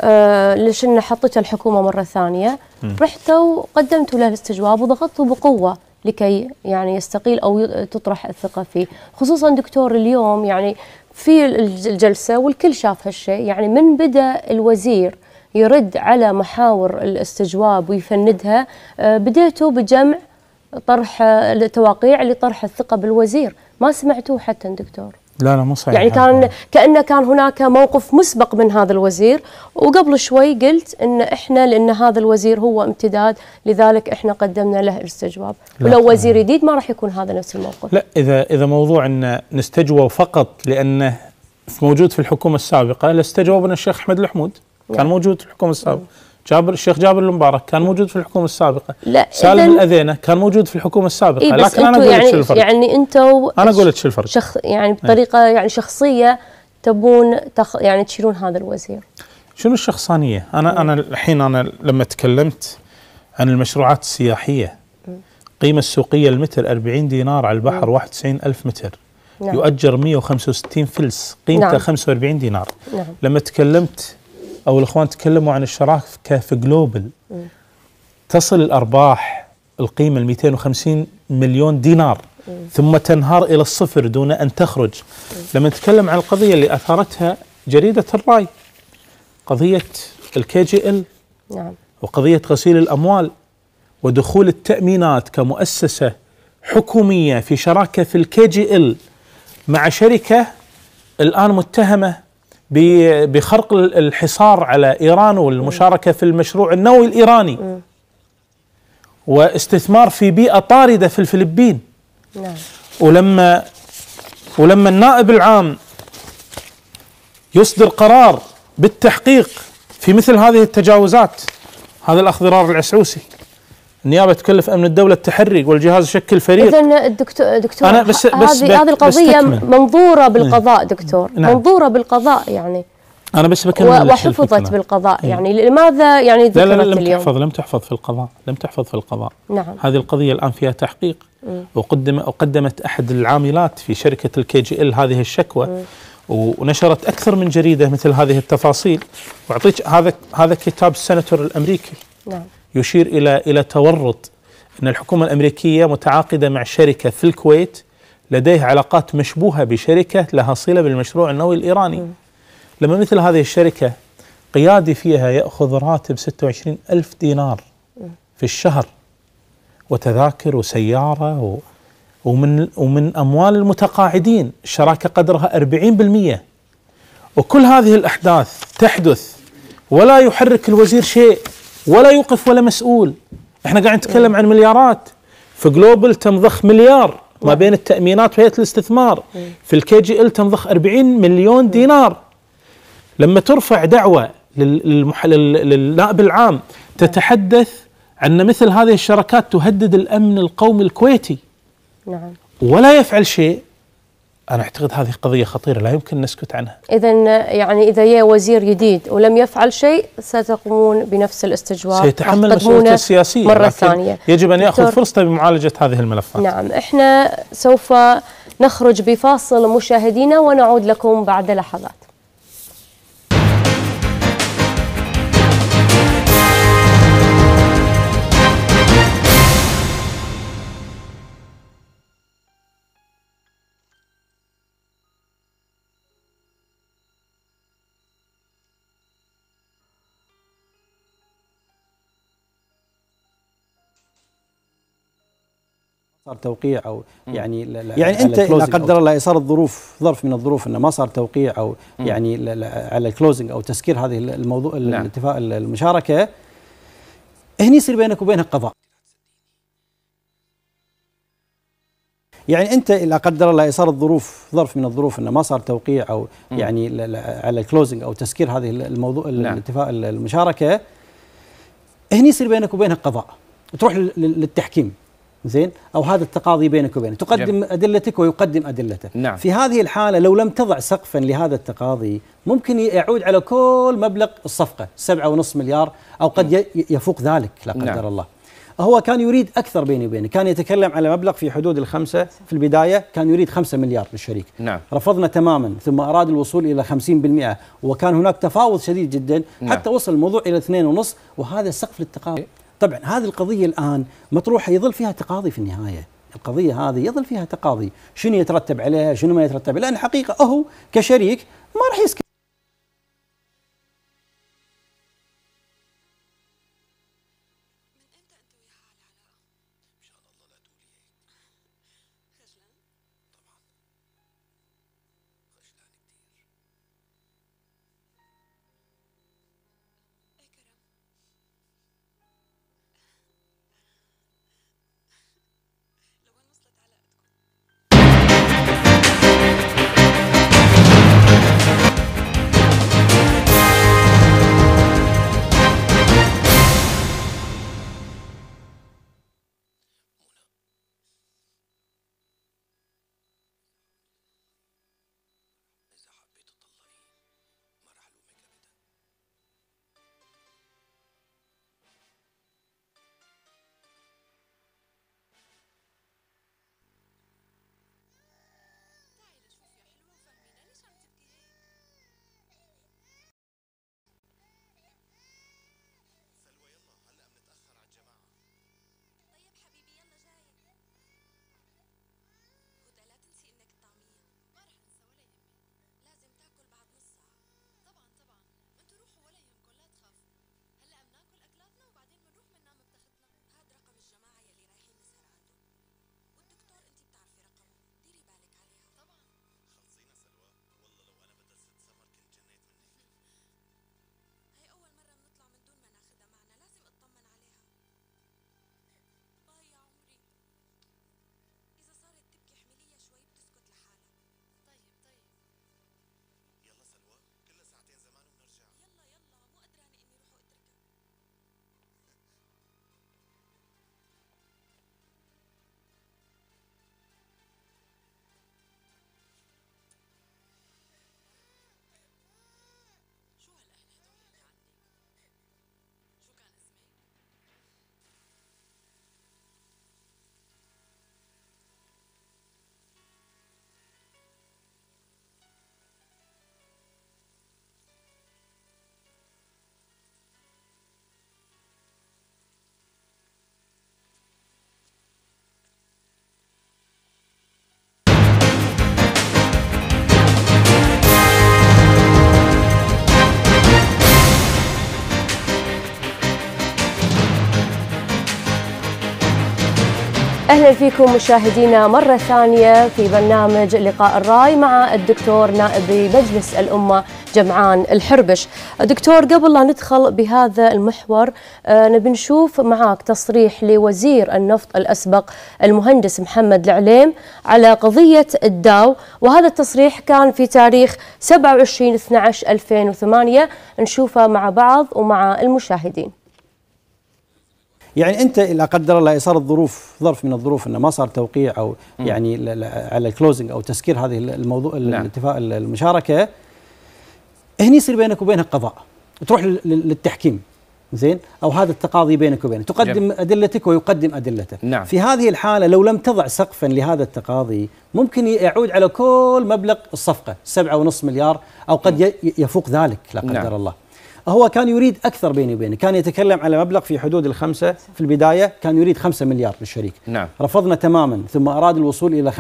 آه، ليش انه حطيت الحكومه مره ثانيه رحت وقدمت له الاستجواب وضغطت بقوه لكي يعني يستقيل او تطرح الثقه فيه خصوصا دكتور اليوم يعني في الجلسه والكل شاف هالشيء يعني من بدا الوزير يرد على محاور الاستجواب ويفندها آه، بديتوا بجمع طرح التواقيع آه، لطرح الثقه بالوزير ما سمعتوه حتى دكتور لا لا مو صحيح يعني كان كأنه كان هناك موقف مسبق من هذا الوزير وقبل شوي قلت أن إحنا لأن هذا الوزير هو امتداد لذلك إحنا قدمنا له الاستجواب ولو وزير جديد ما راح يكون هذا نفس الموقف لا إذا إذا موضوع أن نستجوب فقط لأنه موجود في الحكومة السابقة لاستجوبنا الشيخ أحمد الحمود كان نعم. موجود في الحكومة السابقة جابر الشيخ جابر المبارك كان موجود في الحكومه السابقه لا سالم الاذينه كان موجود في الحكومه السابقه إيه لكن انا اقول يعني شو الفرق يعني انتم انا اقول لك شو الفرق شخ يعني إيه. بطريقه يعني شخصيه تبون تخ يعني تشيلون هذا الوزير شنو الشخصانيه؟ انا إيه. انا الحين انا لما تكلمت عن المشروعات السياحيه القيمة السوقية المتر 40 دينار على البحر 91 ألف متر نعم. يؤجر 165 فلس قيمته نعم. 45 دينار نعم. لما تكلمت او الاخوان تكلموا عن الشراكه في جلوبل تصل الارباح القيمه 250 مليون دينار ثم تنهار الى الصفر دون ان تخرج لما نتكلم عن القضيه اللي اثارتها جريده الراي قضيه الكي جي ال نعم وقضيه غسيل الاموال ودخول التامينات كمؤسسه حكوميه في شراكه في الكي جي ال مع شركه الان متهمه بخرق الحصار على إيران والمشاركة في المشروع النووي الإيراني واستثمار في بيئة طاردة في الفلبين نعم. ولما ولما النائب العام يصدر قرار بالتحقيق في مثل هذه التجاوزات هذا الأخ ضرار العسعوسي النيابه تكلف امن الدوله التحري والجهاز يشكل فريق اذا دكتور دكتور انا بس بس هذه هذه القضيه بس منظوره بالقضاء إيه. دكتور نعم. منظوره بالقضاء يعني انا بس بكمل وحفظت إيه. بالقضاء يعني لماذا يعني ذكرت لا لا, لا لم اليوم. تحفظ لم تحفظ في القضاء لم تحفظ في القضاء نعم هذه القضيه الان فيها تحقيق إيه. وقدم وقدمت احد العاملات في شركه الكي جي ال هذه الشكوى مم. ونشرت اكثر من جريده مثل هذه التفاصيل واعطيك هذا هذا كتاب السناتور الامريكي نعم يشير الى الى تورط ان الحكومه الامريكيه متعاقده مع شركه في الكويت لديه علاقات مشبوهه بشركه لها صله بالمشروع النووي الايراني م. لما مثل هذه الشركه قيادي فيها ياخذ راتب 26 ألف دينار في الشهر وتذاكر وسياره و ومن ومن اموال المتقاعدين الشراكه قدرها 40% وكل هذه الاحداث تحدث ولا يحرك الوزير شيء ولا يوقف ولا مسؤول احنا قاعد نتكلم عن مليارات في تم ضخ مليار ما بين التامينات وهيئه الاستثمار في الكي جي ال ضخ 40 مليون دينار لما ترفع دعوه للنائب العام تتحدث عن مثل هذه الشركات تهدد الامن القومي الكويتي نعم ولا يفعل شيء أنا أعتقد هذه قضية خطيرة لا يمكن نسكت عنها إذا يعني إذا جاء وزير جديد ولم يفعل شيء ستقومون بنفس الاستجواب سيتحمل مسؤوليته السياسية مرة ثانية يجب أن يأخذ فرصته بمعالجة هذه الملفات نعم إحنا سوف نخرج بفاصل مشاهدينا ونعود لكم بعد لحظات صار توقيع او يعني لا لا يعني انت لا قدر الله صار الظروف ظرف من الظروف انه ما صار توقيع او مم. يعني لا لا على الكلوزنج او تسكير هذه الموضوع نعم. الاتفاق المشاركه هني يصير بينك وبينها قضاء يعني انت لا قدر الله صار الظروف ظرف من الظروف انه ما صار توقيع او مم. يعني لا لا على الكلوزنج او تسكير هذه الموضوع نعم. الاتفاق المشاركه هني يصير بينك وبينها قضاء تروح للتحكيم زين او هذا التقاضي بينك وبينه تقدم جميل. ادلتك ويقدم ادلته نعم. في هذه الحاله لو لم تضع سقفا لهذا التقاضي ممكن يعود على كل مبلغ الصفقه 7.5 مليار او قد م. نعم. يفوق ذلك لا قدر نعم. الله هو كان يريد اكثر بيني وبينه كان يتكلم على مبلغ في حدود الخمسة في البدايه كان يريد 5 مليار للشريك نعم. رفضنا تماما ثم اراد الوصول الى 50% وكان هناك تفاوض شديد جدا نعم. حتى وصل الموضوع الى 2.5 وهذا سقف للتقاضي طبعا هذه القضيه الان مطروحه يظل فيها تقاضي في النهايه القضية هذه يظل فيها تقاضي شنو يترتب عليها شنو ما يترتب لأن حقيقة هو كشريك ما راح يسكت اهلا فيكم مشاهدينا مره ثانيه في برنامج لقاء الراي مع الدكتور نائب مجلس الامه جمعان الحربش. دكتور قبل لا ندخل بهذا المحور آه، نبي نشوف معاك تصريح لوزير النفط الاسبق المهندس محمد العليم على قضيه الداو وهذا التصريح كان في تاريخ 27 12 2008 نشوفه مع بعض ومع المشاهدين. يعني انت لا قدر الله صار الظروف ظرف من الظروف انه ما صار توقيع او م. يعني على الكلوزنج او تسكير هذه الموضوع نعم. الاتفاق المشاركه هني يصير بينك وبينها قضاء تروح للتحكيم زين او هذا التقاضي بينك وبينه تقدم جميل. ادلتك ويقدم ادلته نعم. في هذه الحاله لو لم تضع سقفا لهذا التقاضي ممكن يعود على كل مبلغ الصفقه 7.5 مليار او قد م. يفوق ذلك لا قدر نعم. الله هو كان يريد أكثر بيني وبينه كان يتكلم على مبلغ في حدود الخمسة في البداية كان يريد خمسة مليار للشريك نعم. رفضنا تماما ثم أراد الوصول إلى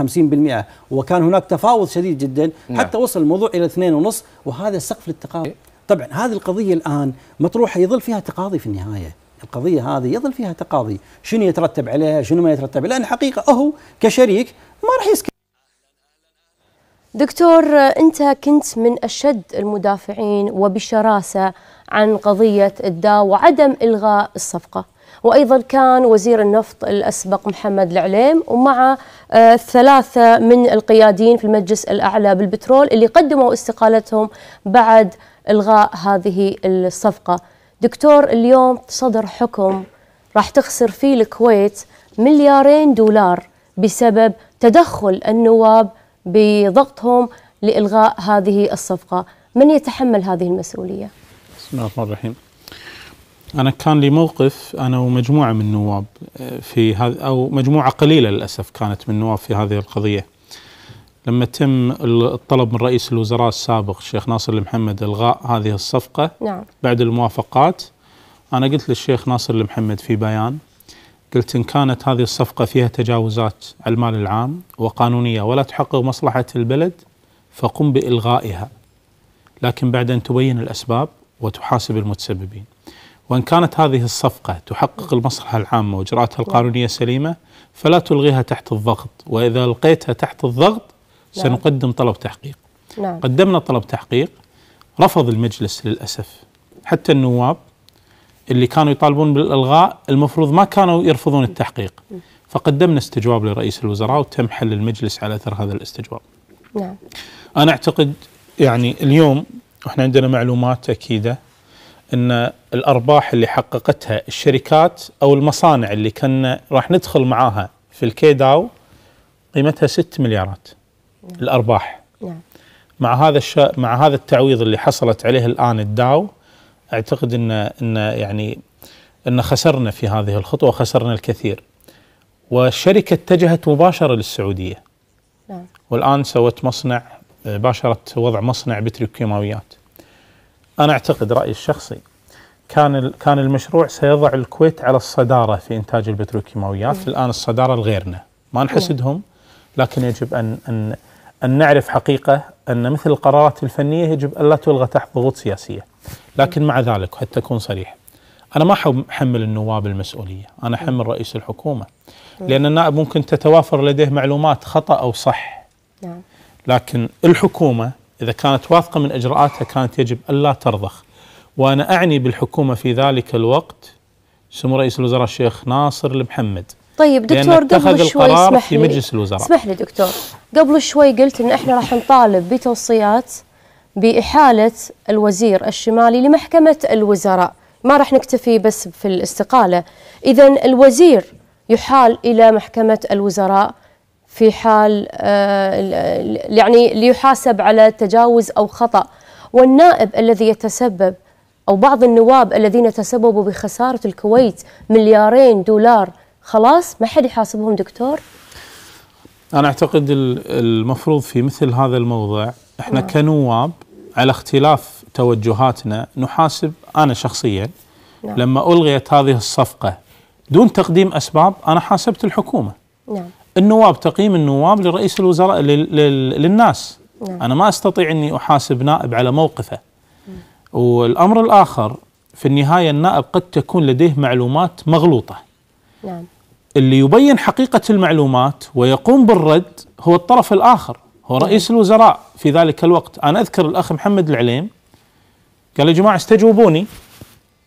50% وكان هناك تفاوض شديد جدا نعم. حتى وصل الموضوع إلى 2.5 ونص وهذا سقف للتقاضي طبعا هذه القضية الآن مطروحة يظل فيها تقاضي في النهاية القضية هذه يظل فيها تقاضي شنو يترتب عليها شنو ما يترتب لأن حقيقة هو كشريك ما راح يسكت دكتور أنت كنت من أشد المدافعين وبشراسة عن قضية الدا وعدم إلغاء الصفقة وأيضا كان وزير النفط الأسبق محمد العليم ومع آه، ثلاثة من القيادين في المجلس الأعلى بالبترول اللي قدموا استقالتهم بعد إلغاء هذه الصفقة دكتور اليوم صدر حكم راح تخسر فيه الكويت مليارين دولار بسبب تدخل النواب بضغطهم لإلغاء هذه الصفقة من يتحمل هذه المسؤولية؟ بسم الله الرحمن الرحيم أنا كان لي موقف أنا ومجموعة من النواب آه، في هذا أو مجموعة قليلة للأسف كانت من النواب في هذه القضية لما تم الطلب من رئيس الوزراء السابق الشيخ ناصر المحمد إلغاء هذه الصفقة نعم. بعد الموافقات أنا قلت للشيخ ناصر المحمد في بيان قلت إن كانت هذه الصفقة فيها تجاوزات على المال العام وقانونية ولا تحقق مصلحة البلد فقم بإلغائها لكن بعد أن تبين الأسباب وتحاسب المتسببين وإن كانت هذه الصفقة تحقق المصلحة العامة وإجراءاتها القانونية سليمة فلا تلغيها تحت الضغط وإذا ألقيتها تحت الضغط نعم. سنقدم طلب تحقيق نعم. قدمنا طلب تحقيق رفض المجلس للأسف حتى النواب اللي كانوا يطالبون بالالغاء المفروض ما كانوا يرفضون التحقيق فقدمنا استجواب لرئيس الوزراء وتم حل المجلس على اثر هذا الاستجواب. نعم. انا اعتقد يعني اليوم احنا عندنا معلومات اكيده ان الارباح اللي حققتها الشركات او المصانع اللي كنا راح ندخل معاها في الكيداو قيمتها 6 مليارات. نعم. الارباح. نعم. مع هذا الش... مع هذا التعويض اللي حصلت عليه الان الداو اعتقد ان ان يعني ان خسرنا في هذه الخطوه خسرنا الكثير. والشركه اتجهت مباشره للسعوديه. نعم. والان سوت مصنع باشرت وضع مصنع بتروكيماويات. انا اعتقد رايي الشخصي كان كان المشروع سيضع الكويت على الصداره في انتاج البتروكيماويات، نعم. الان الصداره لغيرنا، ما نحسدهم لكن يجب ان ان أن نعرف حقيقة أن مثل القرارات الفنية يجب أن لا تلغى تحت ضغوط سياسية لكن مع ذلك حتى أكون صريح أنا ما أحمل النواب المسؤولية أنا أحمل رئيس الحكومة لأن النائب ممكن تتوافر لديه معلومات خطأ أو صح نعم. لكن الحكومة إذا كانت واثقة من إجراءاتها كانت يجب ألا ترضخ وأنا أعني بالحكومة في ذلك الوقت سمو رئيس الوزراء الشيخ ناصر المحمد طيب دكتور قبل شوي اسمح في مجلس الوزراء اسمح لي دكتور قبل شوي قلت ان احنا راح نطالب بتوصيات باحاله الوزير الشمالي لمحكمه الوزراء ما راح نكتفي بس في الاستقاله اذا الوزير يحال الى محكمه الوزراء في حال آه، يعني ليحاسب على تجاوز او خطا والنائب الذي يتسبب او بعض النواب الذين تسببوا بخساره الكويت مليارين دولار خلاص ما حد يحاسبهم دكتور انا اعتقد المفروض في مثل هذا الموضع احنا نعم. كنواب على اختلاف توجهاتنا نحاسب انا شخصيا نعم. لما الغيت هذه الصفقه دون تقديم اسباب انا حاسبت الحكومه نعم. النواب تقييم النواب لرئيس الوزراء للناس نعم. انا ما استطيع اني احاسب نائب على موقفه نعم. والامر الاخر في النهايه النائب قد تكون لديه معلومات مغلوطه نعم. اللي يبين حقيقة المعلومات ويقوم بالرد هو الطرف الآخر هو رئيس الوزراء في ذلك الوقت أنا أذكر الأخ محمد العليم قال يا جماعة استجوبوني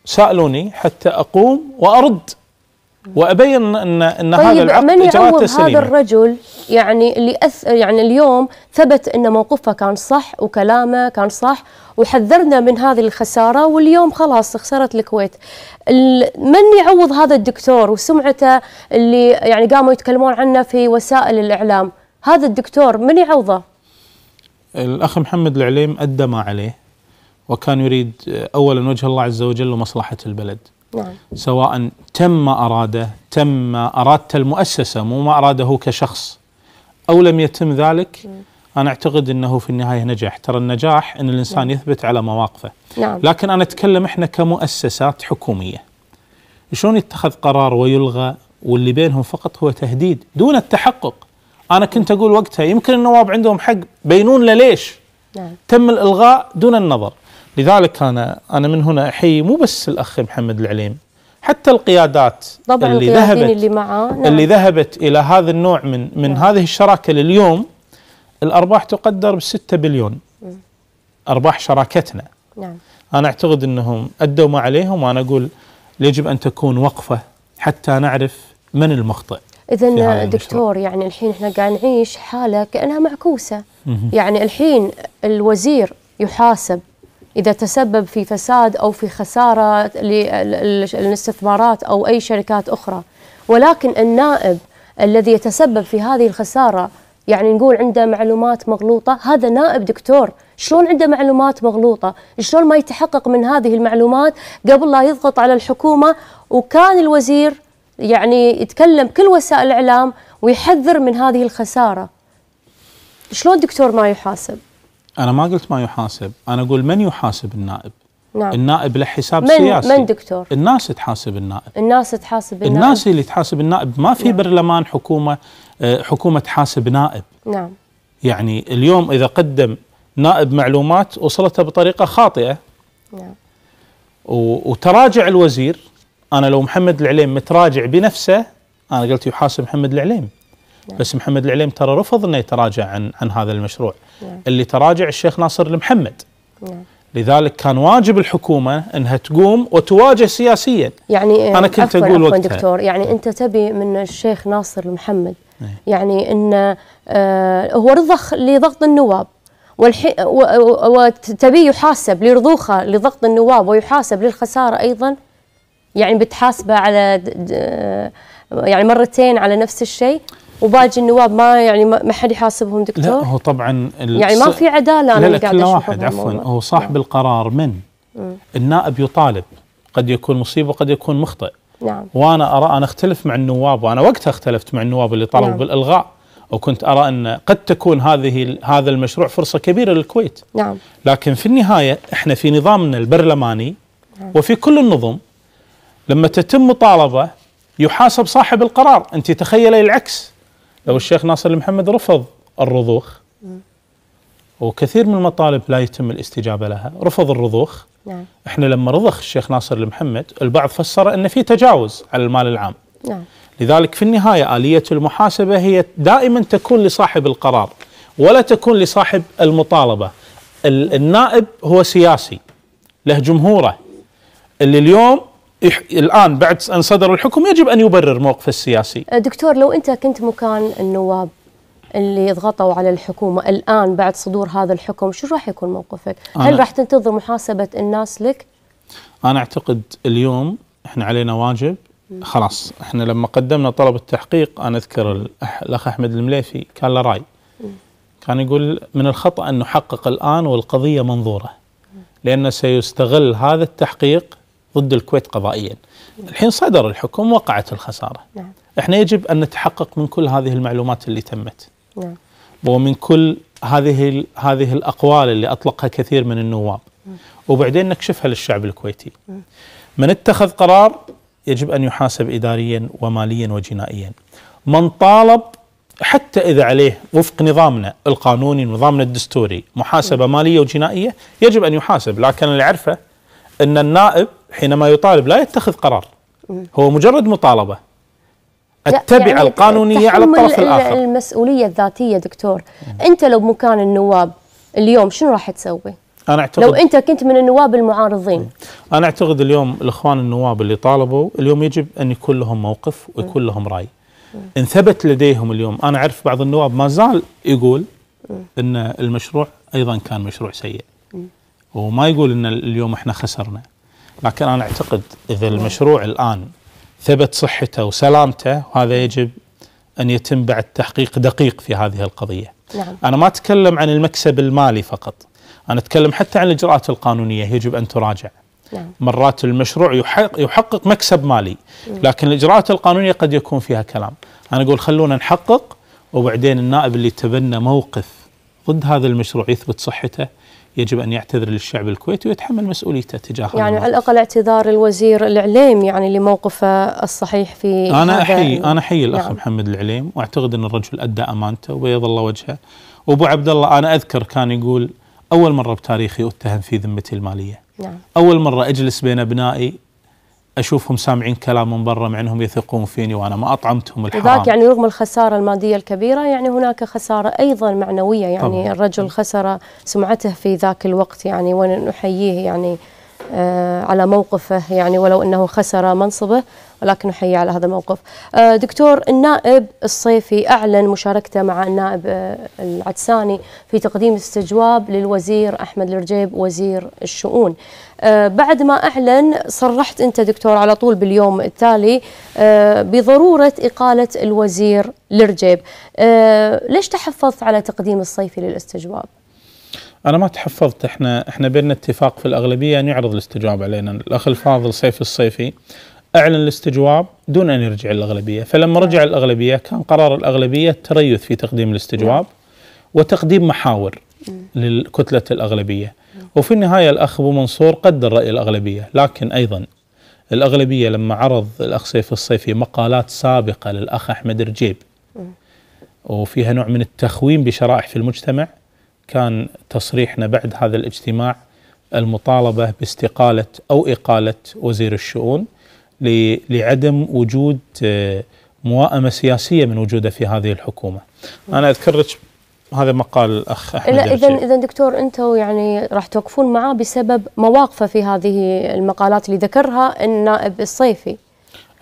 سألوني حتى أقوم وأرد وابين ان ان طيب هذا العقد من يعوض السليمه هذا الرجل يعني اللي أث... يعني اليوم ثبت ان موقفه كان صح وكلامه كان صح وحذرنا من هذه الخساره واليوم خلاص خسرت الكويت من يعوض هذا الدكتور وسمعته اللي يعني قاموا يتكلمون عنه في وسائل الاعلام هذا الدكتور من يعوضه الاخ محمد العليم ادى ما عليه وكان يريد اولا وجه الله عز وجل ومصلحه البلد نعم. سواء تم ما أراده تم ما أرادت المؤسسة مو ما أراده كشخص أو لم يتم ذلك نعم. أنا أعتقد أنه في النهاية نجاح ترى النجاح أن الإنسان نعم. يثبت على مواقفه نعم. لكن أنا أتكلم إحنا كمؤسسات حكومية شلون يتخذ قرار ويلغى واللي بينهم فقط هو تهديد دون التحقق أنا كنت أقول وقتها يمكن النواب عندهم حق بينون ليش نعم. تم الإلغاء دون النظر لذلك أنا أنا من هنا أحيي مو بس الأخ محمد العليم حتى القيادات طبعا اللي ذهبت اللي معاه نعم. اللي ذهبت إلى هذا النوع من من نعم. هذه الشراكة لليوم الأرباح تقدر ب 6 بليون م. أرباح شراكتنا نعم. أنا أعتقد أنهم أدوا ما عليهم وأنا أقول يجب أن تكون وقفة حتى نعرف من المخطئ اذا دكتور يعني الحين احنا قاعد نعيش حاله كانها معكوسه يعني الحين الوزير يحاسب إذا تسبب في فساد أو في خسارة للاستثمارات أو أي شركات أخرى ولكن النائب الذي يتسبب في هذه الخسارة يعني نقول عنده معلومات مغلوطة هذا نائب دكتور شلون عنده معلومات مغلوطة شلون ما يتحقق من هذه المعلومات قبل لا يضغط على الحكومة وكان الوزير يعني يتكلم كل وسائل الإعلام ويحذر من هذه الخسارة شلون دكتور ما يحاسب انا ما قلت ما يحاسب انا اقول من يحاسب النائب نعم. النائب له حساب من سياسي من دكتور الناس تحاسب النائب الناس تحاسب النائب الناس اللي تحاسب النائب ما في نعم. برلمان حكومه آه، حكومه تحاسب نائب نعم يعني اليوم اذا قدم نائب معلومات وصلته بطريقه خاطئه نعم وتراجع الوزير انا لو محمد العليم متراجع بنفسه انا قلت يحاسب محمد العليم نعم. بس محمد العليم ترى رفض انه يتراجع عن عن هذا المشروع نعم. اللي تراجع الشيخ ناصر المحمد نعم. لذلك كان واجب الحكومه انها تقوم وتواجه سياسيا يعني آه، انا كنت اقول وقتها دكتور يعني انت تبي من الشيخ ناصر المحمد نعم. يعني انه آه هو رضخ لضغط النواب وتبي يحاسب لرضوخه لضغط النواب ويحاسب للخساره ايضا يعني بتحاسبه على آه، يعني مرتين على نفس الشيء وباقي النواب ما يعني ما حد يحاسبهم دكتور؟ لا هو طبعا يعني ما في عداله انا لا لا قاعد كل واحد عفوا هو صاحب نعم. القرار من مم. النائب يطالب قد يكون مصيب وقد يكون مخطئ نعم وانا ارى انا اختلف مع النواب وانا وقتها اختلفت مع النواب اللي طلبوا نعم. بالالغاء وكنت ارى ان قد تكون هذه هذا المشروع فرصه كبيره للكويت نعم لكن في النهايه احنا في نظامنا البرلماني نعم. وفي كل النظم لما تتم مطالبه يحاسب صاحب القرار انت تخيلي العكس لو الشيخ ناصر المحمد رفض الرضوخ وكثير من المطالب لا يتم الاستجابة لها رفض الرضوخ نعم. احنا لما رضخ الشيخ ناصر المحمد البعض فسر أن في تجاوز على المال العام نعم. لذلك في النهاية آلية المحاسبة هي دائما تكون لصاحب القرار ولا تكون لصاحب المطالبة النائب هو سياسي له جمهوره اللي اليوم الان بعد ان صدر الحكم يجب ان يبرر موقفه السياسي. أه، دكتور لو انت كنت مكان النواب اللي ضغطوا على الحكومه الان بعد صدور هذا الحكم شو راح يكون موقفك؟ هل راح تنتظر محاسبه الناس لك؟ انا اعتقد اليوم احنا علينا واجب خلاص احنا لما قدمنا طلب التحقيق انا اذكر الاخ احمد المليفي كان له راي كان يقول من الخطا ان نحقق الان والقضيه منظوره لان سيستغل هذا التحقيق ضد الكويت قضائيا الحين صدر الحكم وقعت الخسارة نعم. احنا يجب أن نتحقق من كل هذه المعلومات اللي تمت نعم. ومن كل هذه هذه الأقوال اللي أطلقها كثير من النواب نعم. وبعدين نكشفها للشعب الكويتي نعم. من اتخذ قرار يجب أن يحاسب إداريا وماليا وجنائيا من طالب حتى إذا عليه وفق نظامنا القانوني نظامنا الدستوري محاسبة نعم. مالية وجنائية يجب أن يحاسب لكن اللي أعرفه أن النائب حينما يطالب لا يتخذ قرار هو مجرد مطالبة التبعة يعني القانونية على الطرف الآخر المسؤولية الذاتية دكتور أنت لو بمكان النواب اليوم شنو راح تسوي؟ أنا أعتقد لو أنت كنت من النواب المعارضين أنا أعتقد اليوم الإخوان النواب اللي طالبوا اليوم يجب أن يكون لهم موقف ويكون لهم رأي إن ثبت لديهم اليوم أنا أعرف بعض النواب ما زال يقول أن المشروع أيضا كان مشروع سيء وما يقول أن اليوم إحنا خسرنا لكن انا اعتقد اذا المشروع الان ثبت صحته وسلامته وهذا يجب ان يتم بعد تحقيق دقيق في هذه القضيه. نعم. انا ما اتكلم عن المكسب المالي فقط، انا اتكلم حتى عن الاجراءات القانونيه يجب ان تراجع. نعم. مرات المشروع يحقق, يحقق مكسب مالي نعم. لكن الاجراءات القانونيه قد يكون فيها كلام انا اقول خلونا نحقق وبعدين النائب اللي تبنى موقف ضد هذا المشروع يثبت صحته يجب ان يعتذر للشعب الكويتي ويتحمل مسؤوليته تجاه يعني على الاقل اعتذار الوزير العليم يعني لموقفه الصحيح في انا احيي انا احيي الاخ نعم. محمد العليم واعتقد ان الرجل ادى امانته وبيض الله وجهه وابو عبد الله انا اذكر كان يقول اول مره بتاريخي اتهم في ذمتي الماليه نعم. اول مره اجلس بين ابنائي اشوفهم سامعين كلام من برا مع انهم يثقون فيني وانا ما اطعمتهم الحرام لذلك يعني رغم الخساره الماديه الكبيره يعني هناك خساره ايضا معنويه يعني طبعا. الرجل خسر سمعته في ذاك الوقت يعني ونحييه يعني آه، على موقفه يعني ولو انه خسر منصبه ولكن احييه على هذا الموقف. آه، دكتور النائب الصيفي اعلن مشاركته مع النائب آه، العدساني في تقديم استجواب للوزير احمد الرجيب وزير الشؤون. بعد ما اعلن صرحت انت دكتور على طول باليوم التالي بضروره اقاله الوزير الرجيب. ليش تحفظت على تقديم الصيفي للاستجواب؟ انا ما تحفظت احنا احنا بيننا اتفاق في الاغلبيه ان يعرض الاستجواب علينا، الاخ الفاضل سيف الصيفي اعلن الاستجواب دون ان يرجع الاغلبيه، فلما رجع الاغلبيه كان قرار الاغلبيه التريث في تقديم الاستجواب وتقديم محاور لكتله الاغلبيه، وفي النهايه الاخ ابو منصور قدر راي الاغلبيه، لكن ايضا الاغلبيه لما عرض الاخ سيف الصيفي مقالات سابقه للاخ احمد رجيب وفيها نوع من التخوين بشرائح في المجتمع كان تصريحنا بعد هذا الاجتماع المطالبه باستقاله او اقاله وزير الشؤون لعدم وجود آه، موائمه سياسيه من وجوده في هذه الحكومه. انا اذكرك هذا مقال الاخ احمد اذا اذا دكتور انتم يعني راح توقفون معاه بسبب مواقفه في هذه المقالات اللي ذكرها النائب الصيفي.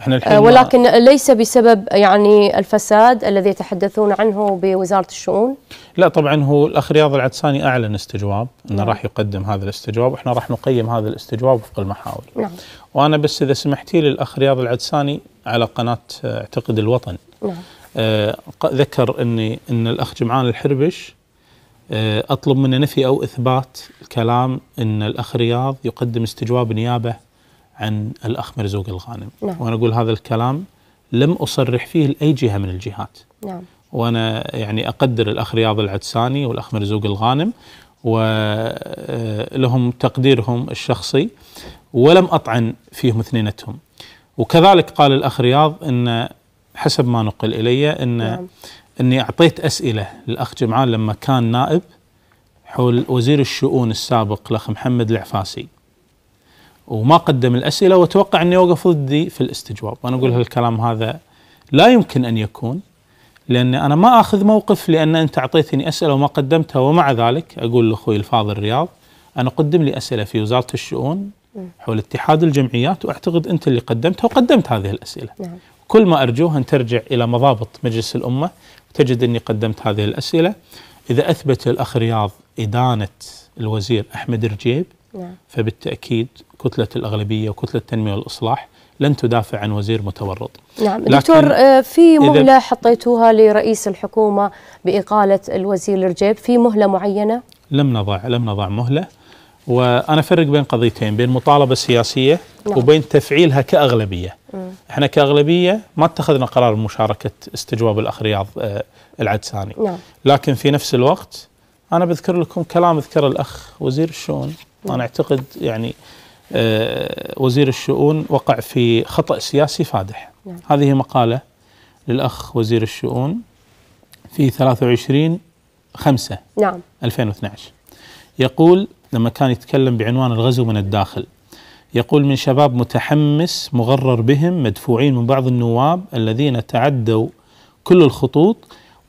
احنا الحين ولكن ليس بسبب يعني الفساد الذي يتحدثون عنه بوزاره الشؤون لا طبعا هو الاخ رياض العدساني اعلن استجواب انه نعم. راح يقدم هذا الاستجواب واحنا راح نقيم هذا الاستجواب وفق المحاور نعم وانا بس اذا سمحتي للاخ رياض العدساني على قناه اعتقد الوطن نعم آه ذكر اني ان الاخ جمعان الحربش آه اطلب منه نفي او اثبات الكلام ان الاخ رياض يقدم استجواب نيابه عن الأخ مرزوق الغانم نعم. وأنا أقول هذا الكلام لم أصرح فيه لأي جهة من الجهات نعم. وأنا يعني أقدر الأخ رياض العدساني والأخ مرزوق الغانم ولهم تقديرهم الشخصي ولم أطعن فيهم اثنينتهم وكذلك قال الأخ رياض أن حسب ما نقل إلي أن نعم. أني أعطيت أسئلة للأخ جمعان لما كان نائب حول وزير الشؤون السابق الأخ محمد العفاسي وما قدم الاسئله وتوقع انه يوقف ضدي في الاستجواب، وانا اقول هالكلام هذا لا يمكن ان يكون لان انا ما اخذ موقف لان انت اعطيتني اسئله وما قدمتها ومع ذلك اقول لاخوي الفاضل الرياض انا قدم لي اسئله في وزاره الشؤون حول اتحاد الجمعيات واعتقد انت اللي قدمتها وقدمت هذه الاسئله. نعم. كل ما ارجوه ان ترجع الى مضابط مجلس الامه وتجد اني قدمت هذه الاسئله. اذا اثبت الاخ رياض ادانه الوزير احمد رجيب نعم. فبالتأكيد كتلة الأغلبية وكتلة التنمية والإصلاح لن تدافع عن وزير متورط نعم دكتور آه، في مهلة حطيتوها لرئيس الحكومة بإقالة الوزير الرجيب في مهلة معينة؟ لم نضع لم نضع مهلة وأنا أفرق بين قضيتين بين مطالبة سياسية نعم. وبين تفعيلها كأغلبية م. احنا كأغلبية ما اتخذنا قرار مشاركة استجواب الأخ رياض آه، العدساني نعم. لكن في نفس الوقت أنا بذكر لكم كلام ذكر الأخ وزير الشؤون أنا أعتقد يعني آه، وزير الشؤون وقع في خطأ سياسي فادح نعم. هذه مقالة للأخ وزير الشؤون في 23 5 نعم 2012 يقول لما كان يتكلم بعنوان الغزو من الداخل يقول من شباب متحمس مغرر بهم مدفوعين من بعض النواب الذين تعدوا كل الخطوط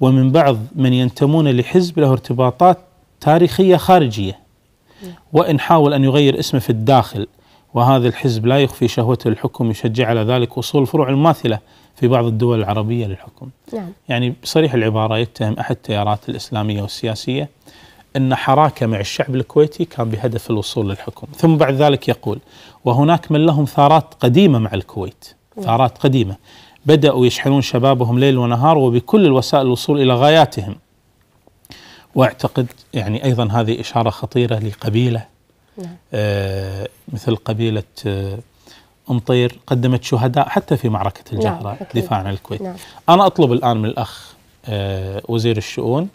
ومن بعض من ينتمون لحزب له ارتباطات تاريخية خارجية وإن حاول أن يغير اسمه في الداخل وهذا الحزب لا يخفي شهوته الحكم يشجع على ذلك وصول الفروع الماثلة في بعض الدول العربية للحكم نعم. يعني بصريح العبارة يتهم أحد التيارات الإسلامية والسياسية أن حراكة مع الشعب الكويتي كان بهدف الوصول للحكم ثم بعد ذلك يقول وهناك من لهم ثارات قديمة مع الكويت نعم. ثارات قديمة بدأوا يشحنون شبابهم ليل ونهار وبكل الوسائل الوصول إلى غاياتهم واعتقد يعني ايضا هذه اشاره خطيره لقبيله نعم. آه مثل قبيله آه قدمت شهداء حتى في معركه الجهره نعم. دفاعا عن الكويت نعم. انا اطلب الان من الاخ آه وزير الشؤون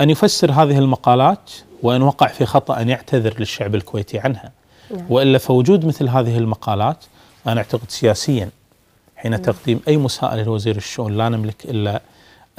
ان يفسر هذه المقالات وان وقع في خطا ان يعتذر للشعب الكويتي عنها نعم. والا فوجود مثل هذه المقالات انا اعتقد سياسيا حين نعم. تقديم اي مساءله لوزير الشؤون لا نملك الا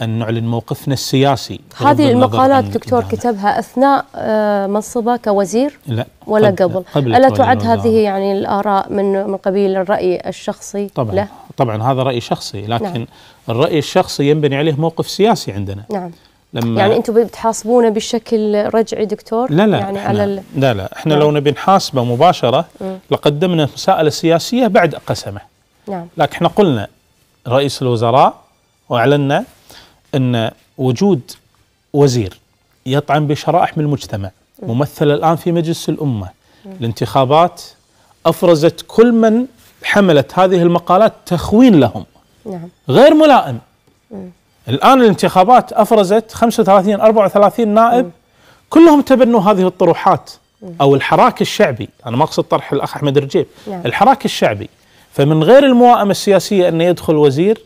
أن نعلن موقفنا السياسي هذه المقالات دكتور كتبها أثناء آه، منصبه كوزير لا ولا قبل, قبل, ألا تعد هذه يعني الآراء من من قبيل الرأي الشخصي طبعا له؟ طبعا هذا رأي شخصي لكن نعم. الرأي الشخصي ينبني عليه موقف سياسي عندنا نعم لما يعني انتم بتحاسبونه بشكل رجعي دكتور؟ لا لا يعني على لا لا احنا نعم. لو نبي نحاسبه مباشره لقدمنا مسائل سياسيه بعد قسمه نعم لكن احنا قلنا رئيس الوزراء واعلنا ان وجود وزير يطعن بشرائح من المجتمع ممثل الان في مجلس الامه الانتخابات افرزت كل من حملت هذه المقالات تخوين لهم نعم. غير ملائم الان الانتخابات افرزت 35 34 نائب كلهم تبنوا هذه الطروحات او الحراك الشعبي انا ما اقصد طرح الاخ احمد رجيب نعم. الحراك الشعبي فمن غير الموائمه السياسيه انه يدخل وزير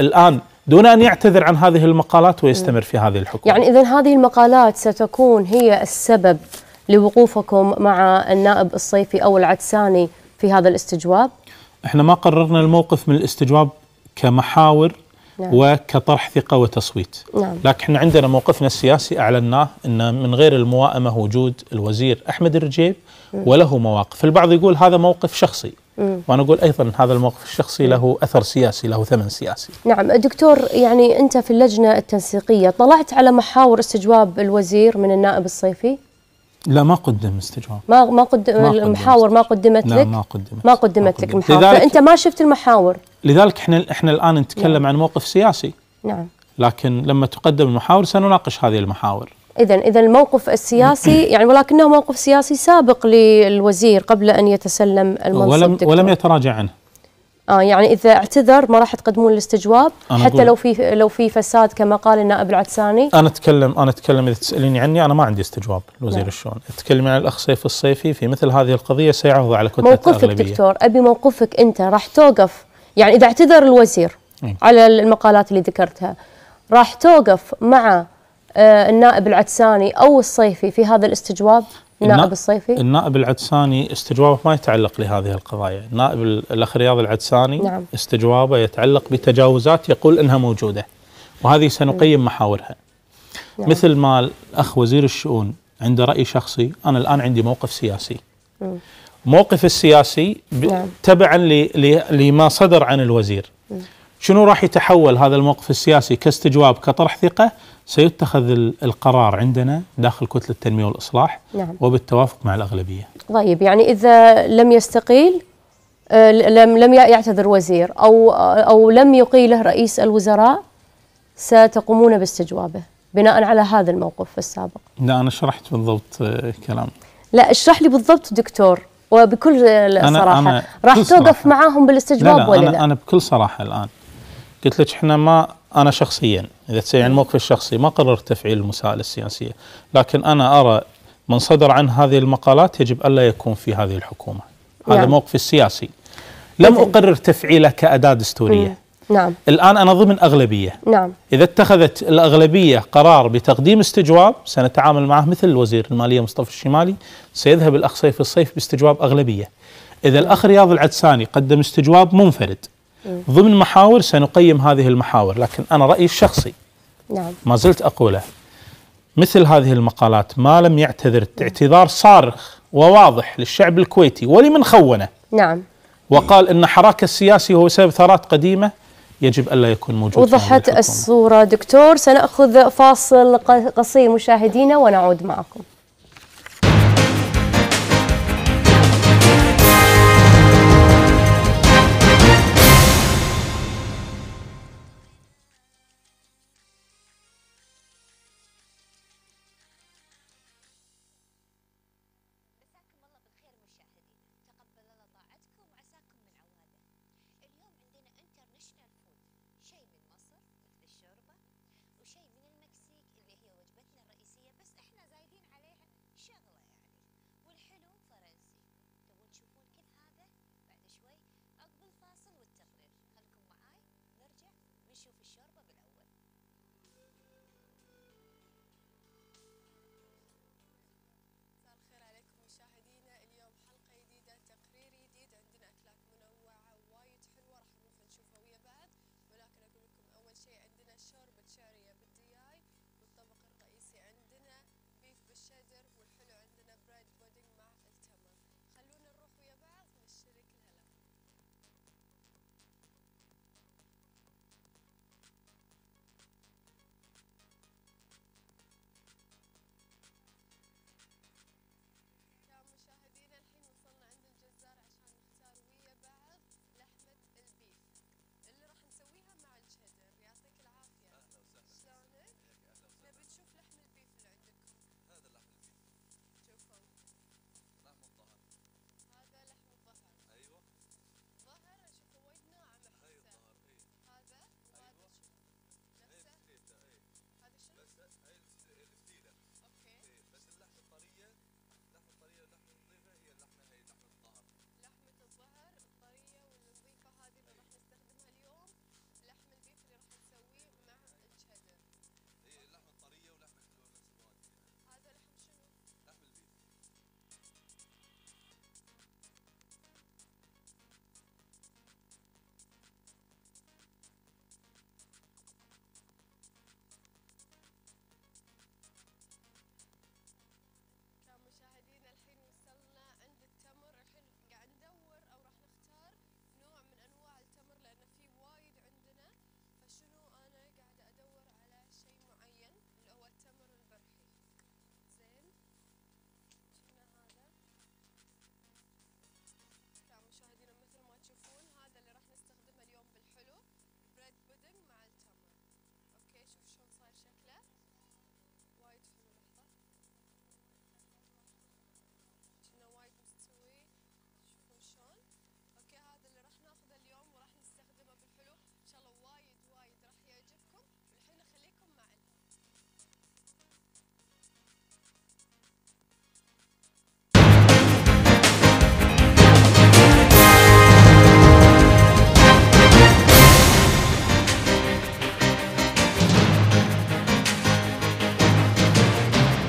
الان دون أن يعتذر عن هذه المقالات ويستمر في هذه الحكومة يعني إذا هذه المقالات ستكون هي السبب لوقوفكم مع النائب الصيفي أو العدساني في هذا الاستجواب؟ احنا ما قررنا الموقف من الاستجواب كمحاور نعم. وكطرح ثقة وتصويت نعم. لكن احنا عندنا موقفنا السياسي أعلناه أن من غير الموائمة وجود الوزير أحمد الرجيب نعم. وله مواقف البعض يقول هذا موقف شخصي وأنا أقول أيضا هذا الموقف الشخصي له أثر سياسي له ثمن سياسي نعم دكتور يعني أنت في اللجنة التنسيقية طلعت على محاور استجواب الوزير من النائب الصيفي لا ما قدم استجواب ما ما قدم المحاور ما قدمت لك لا ما قدمت, ما قدمت لك محاور فانت ما شفت المحاور لذلك احنا احنا الان نتكلم نعم. عن موقف سياسي نعم لكن لما تقدم المحاور سنناقش هذه المحاور إذا إذا الموقف السياسي يعني ولكنه موقف سياسي سابق للوزير قبل أن يتسلم المنصب ولم دكتور. ولم يتراجع عنه اه يعني اذا اعتذر ما راح تقدمون الاستجواب حتى لو في لو في فساد كما قال النائب العدساني انا اتكلم انا اتكلم اذا تساليني عني انا ما عندي استجواب لوزير الشؤون نعم. اتكلمي عن الاخ سيف الصيفي في مثل هذه القضيه سيعرض على كتله موقفك أغلبية. دكتور ابي موقفك انت راح توقف يعني اذا اعتذر الوزير إيه. على المقالات اللي ذكرتها راح توقف مع آه، النائب العدساني او الصيفي في هذا الاستجواب؟ النائب الصيفي النائب العدساني استجوابه ما يتعلق لهذه القضايا، النائب الاخ رياض العدساني نعم. استجوابه يتعلق بتجاوزات يقول انها موجوده وهذه سنقيم محاورها. نعم. مثل ما الاخ وزير الشؤون عنده راي شخصي، انا الان عندي موقف سياسي. مم. موقف السياسي نعم. تبعا لما صدر عن الوزير. مم. شنو راح يتحول هذا الموقف السياسي كاستجواب كطرح ثقه سيتخذ القرار عندنا داخل كتله التنميه والاصلاح نعم. وبالتوافق مع الاغلبيه. طيب يعني اذا لم يستقيل آه، لم لم يعتذر وزير او او لم يقيله رئيس الوزراء ستقومون باستجوابه بناء على هذا الموقف السابق. لا انا شرحت بالضبط آه، كلام. لا اشرح لي بالضبط دكتور وبكل صراحه أنا أنا راح توقف معاهم بالاستجواب لا لا ولا أنا لا؟ انا بكل صراحه الان قلت لك احنا ما انا شخصيا اذا تسالني عن موقفي الشخصي ما قررت تفعيل المسائل السياسيه، لكن انا ارى من صدر عن هذه المقالات يجب الا يكون في هذه الحكومه. نعم. هذا يعني. موقفي السياسي. لم اقرر تفعيله كاداه دستوريه. نعم الآن أنا ضمن أغلبية نعم إذا اتخذت الأغلبية قرار بتقديم استجواب سنتعامل معه مثل الوزير المالية مصطفى الشمالي سيذهب الأخ سيف الصيف باستجواب أغلبية إذا الأخ رياض العدساني قدم استجواب منفرد ضمن محاور سنقيم هذه المحاور لكن أنا رأيي الشخصي نعم. ما زلت أقوله مثل هذه المقالات ما لم يعتذر اعتذار صارخ وواضح للشعب الكويتي ولمن خونه نعم وقال ان حراك السياسي هو سبب ثارات قديمه يجب الا يكون موجود وضحت الصوره دكتور سناخذ فاصل قصير مشاهدينا ونعود معكم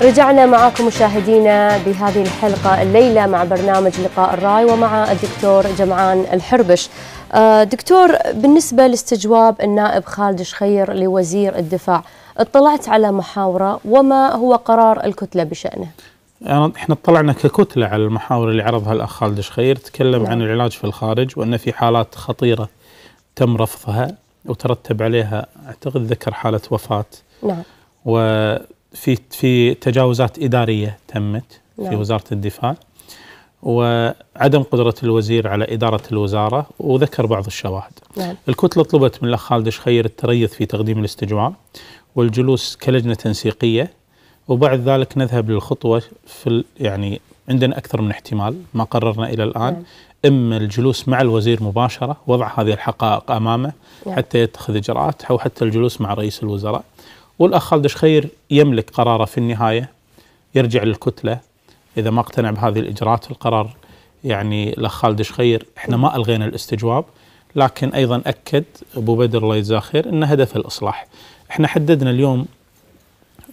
رجعنا معاكم مشاهدينا بهذه الحلقة الليلة مع برنامج لقاء الراي ومع الدكتور جمعان الحربش آه، دكتور بالنسبة لاستجواب النائب خالد شخير لوزير الدفاع اطلعت على محاورة وما هو قرار الكتلة بشأنه يعني احنا اطلعنا ككتلة على المحاور اللي عرضها الأخ خالد شخير تكلم نعم. عن العلاج في الخارج وأن في حالات خطيرة تم رفضها وترتب عليها أعتقد ذكر حالة وفاة نعم و في في تجاوزات اداريه تمت في نعم. وزاره الدفاع وعدم قدرة الوزير على إدارة الوزارة وذكر بعض الشواهد نعم. الكتلة طلبت من الأخ خالد خير التريث في تقديم الاستجواب والجلوس كلجنة تنسيقية وبعد ذلك نذهب للخطوة في يعني عندنا أكثر من احتمال ما قررنا إلى الآن نعم. إما الجلوس مع الوزير مباشرة وضع هذه الحقائق أمامه نعم. حتى يتخذ إجراءات أو حتى الجلوس مع رئيس الوزراء والأخ خالد شخير يملك قراره في النهاية يرجع للكتلة إذا ما اقتنع بهذه الإجراءات القرار يعني الأخ خالد شخير احنا ما ألغينا الاستجواب لكن أيضا أكد أبو بدر الله يجزاه خير أن هدفه الإصلاح احنا حددنا اليوم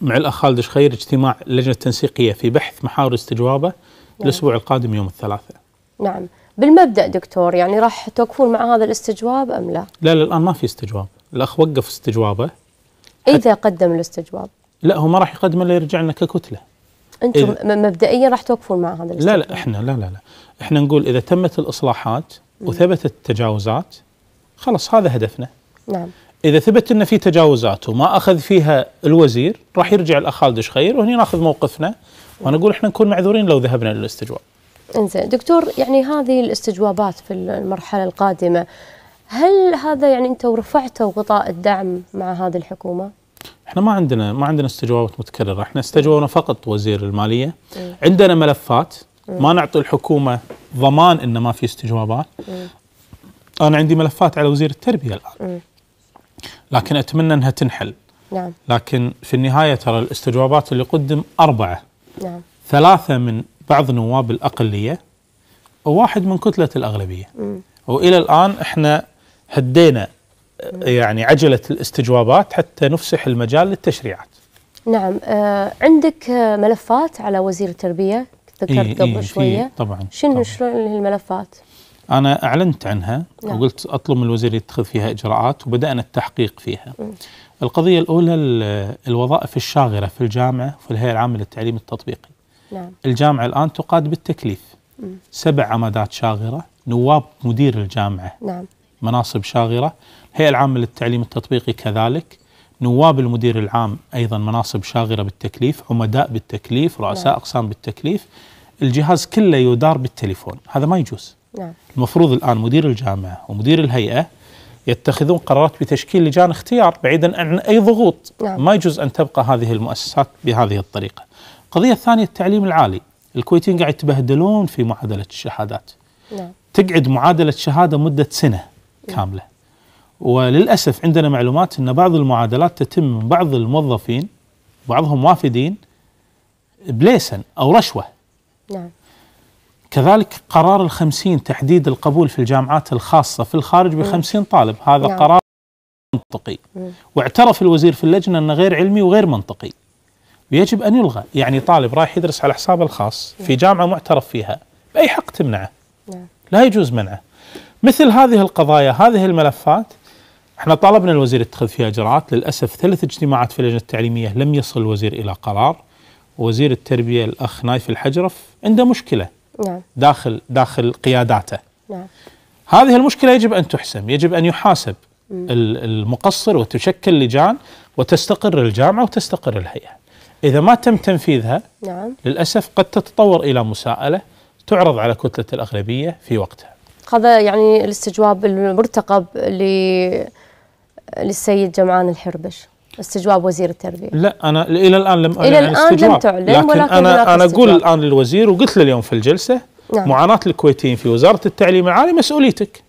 مع الأخ خالد شخير اجتماع لجنة تنسيقية في بحث محاور استجوابه نعم. الأسبوع القادم يوم الثلاثاء نعم بالمبدأ دكتور يعني راح توقفون مع هذا الاستجواب أم لا؟ لا لا الآن ما في استجواب الأخ وقف استجوابه اذا قدم الاستجواب لا هو ما راح يقدم الا يرجع لنا ككتله انتم مبدئيا راح توقفون مع هذا الاستجواب لا لا احنا لا لا لا احنا نقول اذا تمت الاصلاحات وثبتت التجاوزات خلاص هذا هدفنا نعم اذا ثبت ان في تجاوزات وما اخذ فيها الوزير راح يرجع الاخ خالد شخير وهنا ناخذ موقفنا وانا اقول احنا نكون معذورين لو ذهبنا للاستجواب انزين دكتور يعني هذه الاستجوابات في المرحله القادمه هل هذا يعني انتم رفعتوا غطاء الدعم مع هذه الحكومه؟ احنا ما عندنا ما عندنا استجوابات متكرره، احنا استجوبنا فقط وزير الماليه، م. عندنا ملفات ما نعطي الحكومه ضمان انه ما في استجوابات. م. انا عندي ملفات على وزير التربيه الان. م. لكن اتمنى انها تنحل. نعم. لكن في النهايه ترى الاستجوابات اللي قدم اربعه. نعم. ثلاثه من بعض نواب الاقليه وواحد من كتله الاغلبيه. م. والى الان احنا هدينا يعني عجله الاستجوابات حتى نفسح المجال للتشريعات. نعم آه عندك ملفات على وزير التربيه ذكرت إيه, إيه، قبل إيه شويه طبعا شنو شلون شنو الملفات؟ انا اعلنت عنها نعم. وقلت اطلب من الوزير يتخذ فيها اجراءات وبدانا التحقيق فيها. م. القضيه الاولى الوظائف الشاغره في الجامعه في الهيئه العامه للتعليم التطبيقي. نعم. الجامعه الان تقاد بالتكليف. م. سبع عمادات شاغره نواب مدير الجامعه نعم. مناصب شاغره الهيئه العامه للتعليم التطبيقي كذلك نواب المدير العام ايضا مناصب شاغره بالتكليف عمداء بالتكليف نعم. رؤساء نعم. اقسام بالتكليف الجهاز كله يدار بالتليفون هذا ما يجوز نعم. المفروض الان مدير الجامعه ومدير الهيئه يتخذون قرارات بتشكيل لجان اختيار بعيدا عن اي ضغوط نعم. ما يجوز ان تبقى هذه المؤسسات بهذه الطريقه القضيه الثانيه التعليم العالي الكويتيين قاعد يتبهدلون في معادله الشهادات نعم. تقعد معادله شهاده مده سنه إيه. كامله وللاسف عندنا معلومات ان بعض المعادلات تتم من بعض الموظفين بعضهم وافدين بليسا او رشوه نعم كذلك قرار الخمسين تحديد القبول في الجامعات الخاصة في الخارج بخمسين طالب هذا نعم. قرار منطقي واعترف الوزير في اللجنة أنه غير علمي وغير منطقي ويجب أن يلغى يعني طالب رايح يدرس على حسابه الخاص في جامعة معترف فيها بأي حق تمنعه نعم. لا يجوز منعه مثل هذه القضايا هذه الملفات احنا طالبنا الوزير اتخذ فيها اجراءات للاسف ثلاث اجتماعات في اللجنه التعليميه لم يصل الوزير الى قرار وزير التربيه الاخ نايف الحجرف عنده مشكله نعم. داخل داخل قياداته نعم. هذه المشكله يجب ان تحسم يجب ان يحاسب المقصر وتشكل لجان وتستقر الجامعه وتستقر الهيئه اذا ما تم تنفيذها نعم. للاسف قد تتطور الى مساءله تعرض على كتله الاغلبيه في وقتها هذا يعني الاستجواب المرتقب للسيد جمعان الحربش استجواب وزير التربيه لا انا الى الان لم اعلن الى يعني الان استجواب. لم تعلن لكن ولكن انا انا اقول الان للوزير وقلت له اليوم في الجلسه نعم. معاناه الكويتيين في وزاره التعليم العالي مسؤوليتك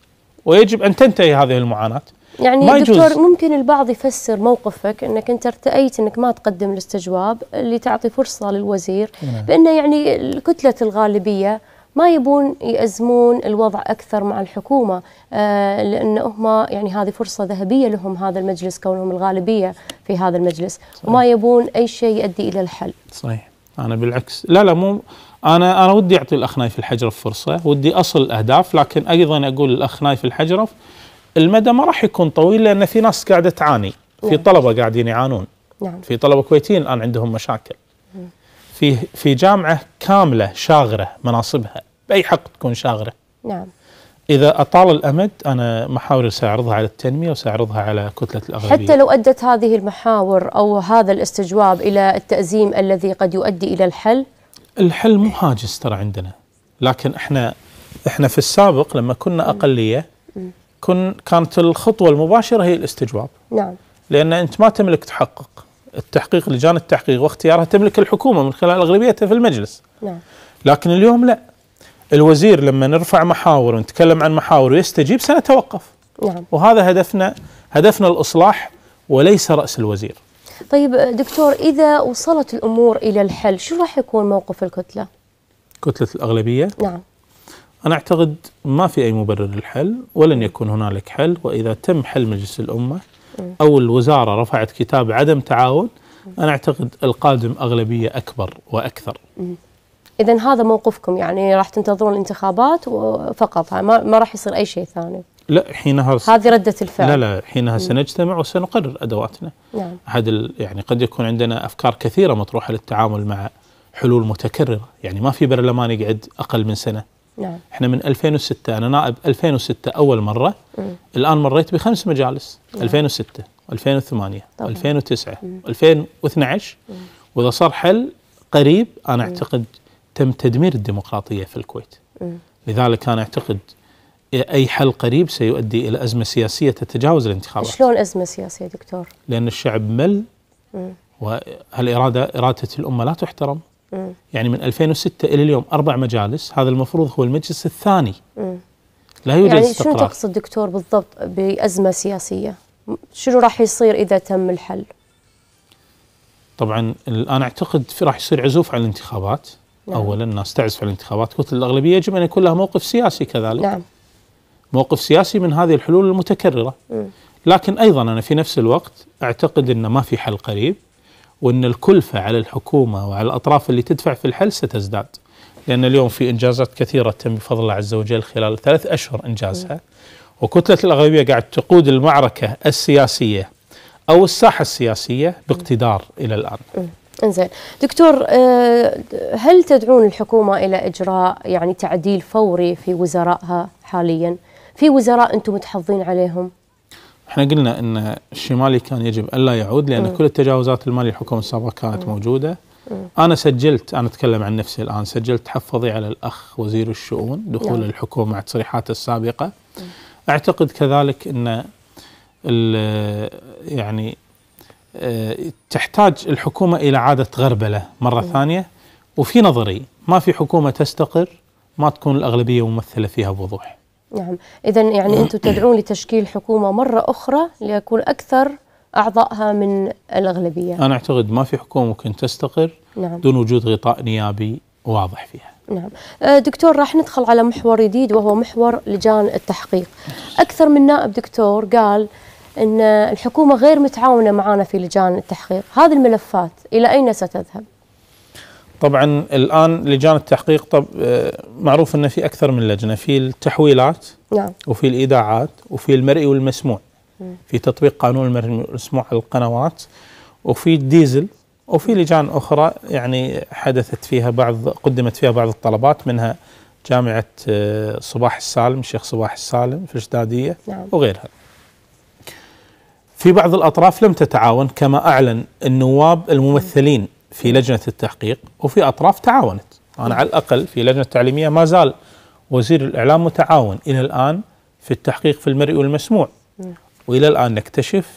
ويجب ان تنتهي هذه المعاناه يعني ما دكتور يجوز. ممكن البعض يفسر موقفك انك انت ارتأيت انك ما تقدم الاستجواب اللي تعطي فرصه للوزير نعم. بانه يعني كتله الغالبيه ما يبون يأزمون الوضع أكثر مع الحكومة آه لأن هم يعني هذه فرصة ذهبية لهم هذا المجلس كونهم الغالبية في هذا المجلس صحيح. وما يبون أي شيء يؤدي إلى الحل صحيح أنا بالعكس لا لا مو أنا أنا ودي أعطي الأخ نايف الحجرف فرصة ودي أصل الأهداف لكن أيضا أقول الأخ نايف الحجرف المدى ما راح يكون طويل لأن في ناس قاعدة تعاني في نعم. طلبة قاعدين يعانون نعم. في طلبة كويتيين الآن عندهم مشاكل في في جامعه كامله شاغره مناصبها باي حق تكون شاغره نعم اذا اطال الامد انا محاور ساعرضها على التنميه وساعرضها على كتله الاغلبيه حتى لو ادت هذه المحاور او هذا الاستجواب الى التازيم الذي قد يؤدي الى الحل الحل مو هاجس ترى عندنا لكن احنا احنا في السابق لما كنا اقليه كن كانت الخطوه المباشره هي الاستجواب نعم لان انت ما تملك تحقق التحقيق لجان التحقيق واختيارها تملك الحكومه من خلال اغلبيتها في المجلس. نعم. لكن اليوم لا. الوزير لما نرفع محاور ونتكلم عن محاور ويستجيب سنتوقف. نعم. وهذا هدفنا هدفنا الاصلاح وليس راس الوزير. طيب دكتور اذا وصلت الامور الى الحل شو راح يكون موقف الكتله؟ كتله الاغلبيه؟ نعم. أنا أعتقد ما في أي مبرر للحل ولن يكون هنالك حل وإذا تم حل مجلس الأمة أو الوزارة رفعت كتاب عدم تعاون أنا أعتقد القادم أغلبية أكبر وأكثر إذا هذا موقفكم يعني راح تنتظرون الانتخابات فقط ما, ما راح يصير أي شيء ثاني لا حينها هذه ردة الفعل لا لا حينها سنجتمع وسنقرر أدواتنا نعم أحد يعني قد يكون عندنا أفكار كثيرة مطروحة للتعامل مع حلول متكررة يعني ما في برلمان يقعد أقل من سنة نعم احنا من 2006 انا نائب 2006 اول مره مم. الان مريت بخمس مجالس نعم. 2006 2008 و 2009 و 2012 واذا صار حل قريب انا اعتقد تم تدمير الديمقراطيه في الكويت مم. لذلك انا اعتقد اي حل قريب سيؤدي الى ازمه سياسيه تتجاوز الانتخابات شلون ازمه سياسيه دكتور لان الشعب مل مم. والاراده اراده الامه لا تحترم م. يعني من 2006 الى اليوم اربع مجالس هذا المفروض هو المجلس الثاني م. لا يوجد يعني استقرار. شو تقصد دكتور بالضبط بازمه سياسيه؟ شنو راح يصير اذا تم الحل؟ طبعا الان اعتقد راح يصير عزوف على الانتخابات نعم. اولا الناس تعزف على الانتخابات كتل الاغلبيه يجب ان يكون لها موقف سياسي كذلك نعم. موقف سياسي من هذه الحلول المتكرره م. لكن ايضا انا في نفس الوقت اعتقد ان ما في حل قريب وأن الكلفة على الحكومة وعلى الأطراف اللي تدفع في الحل ستزداد لأن اليوم في إنجازات كثيرة تم بفضل الله عز وجل خلال ثلاث أشهر إنجازها وكتلة الأغلبية قاعد تقود المعركة السياسية أو الساحة السياسية باقتدار إلى الآن انزين دكتور آه، هل تدعون الحكومة إلى إجراء يعني تعديل فوري في وزرائها حاليا في وزراء أنتم متحظين عليهم احنا قلنا ان الشمالي كان يجب الا يعود لان م. كل التجاوزات الماليه الحكومه السابقه كانت م. موجوده م. انا سجلت انا اتكلم عن نفسي الان سجلت تحفظي على الاخ وزير الشؤون دخول يعني. الحكومه مع تصريحاته السابقه م. اعتقد كذلك ان يعني آه، تحتاج الحكومه الى عاده غربله مره م. ثانيه وفي نظري ما في حكومه تستقر ما تكون الاغلبيه ممثله فيها بوضوح نعم إذا يعني أنتم تدعون لتشكيل حكومة مرة أخرى ليكون أكثر أعضائها من الأغلبية أنا أعتقد ما في حكومة ممكن تستقر نعم. دون وجود غطاء نيابي واضح فيها نعم أه، دكتور راح ندخل على محور جديد وهو محور لجان التحقيق أكثر من نائب دكتور قال أن الحكومة غير متعاونة معنا في لجان التحقيق هذه الملفات إلى أين ستذهب؟ طبعا الان لجان التحقيق طب آه، معروف ان في اكثر من لجنه في التحويلات نعم وفي الايداعات وفي المرئي والمسموع في تطبيق قانون المرئي والمسموع على القنوات وفي الديزل وفي لجان اخرى يعني حدثت فيها بعض قدمت فيها بعض الطلبات منها جامعه آه، صباح السالم الشيخ صباح السالم في الشداديه نعم. وغيرها. في بعض الاطراف لم تتعاون كما اعلن النواب الممثلين في لجنه التحقيق وفي اطراف تعاونت، انا على الاقل في لجنه تعليميه ما زال وزير الاعلام متعاون الى الان في التحقيق في المرئي والمسموع. والى الان نكتشف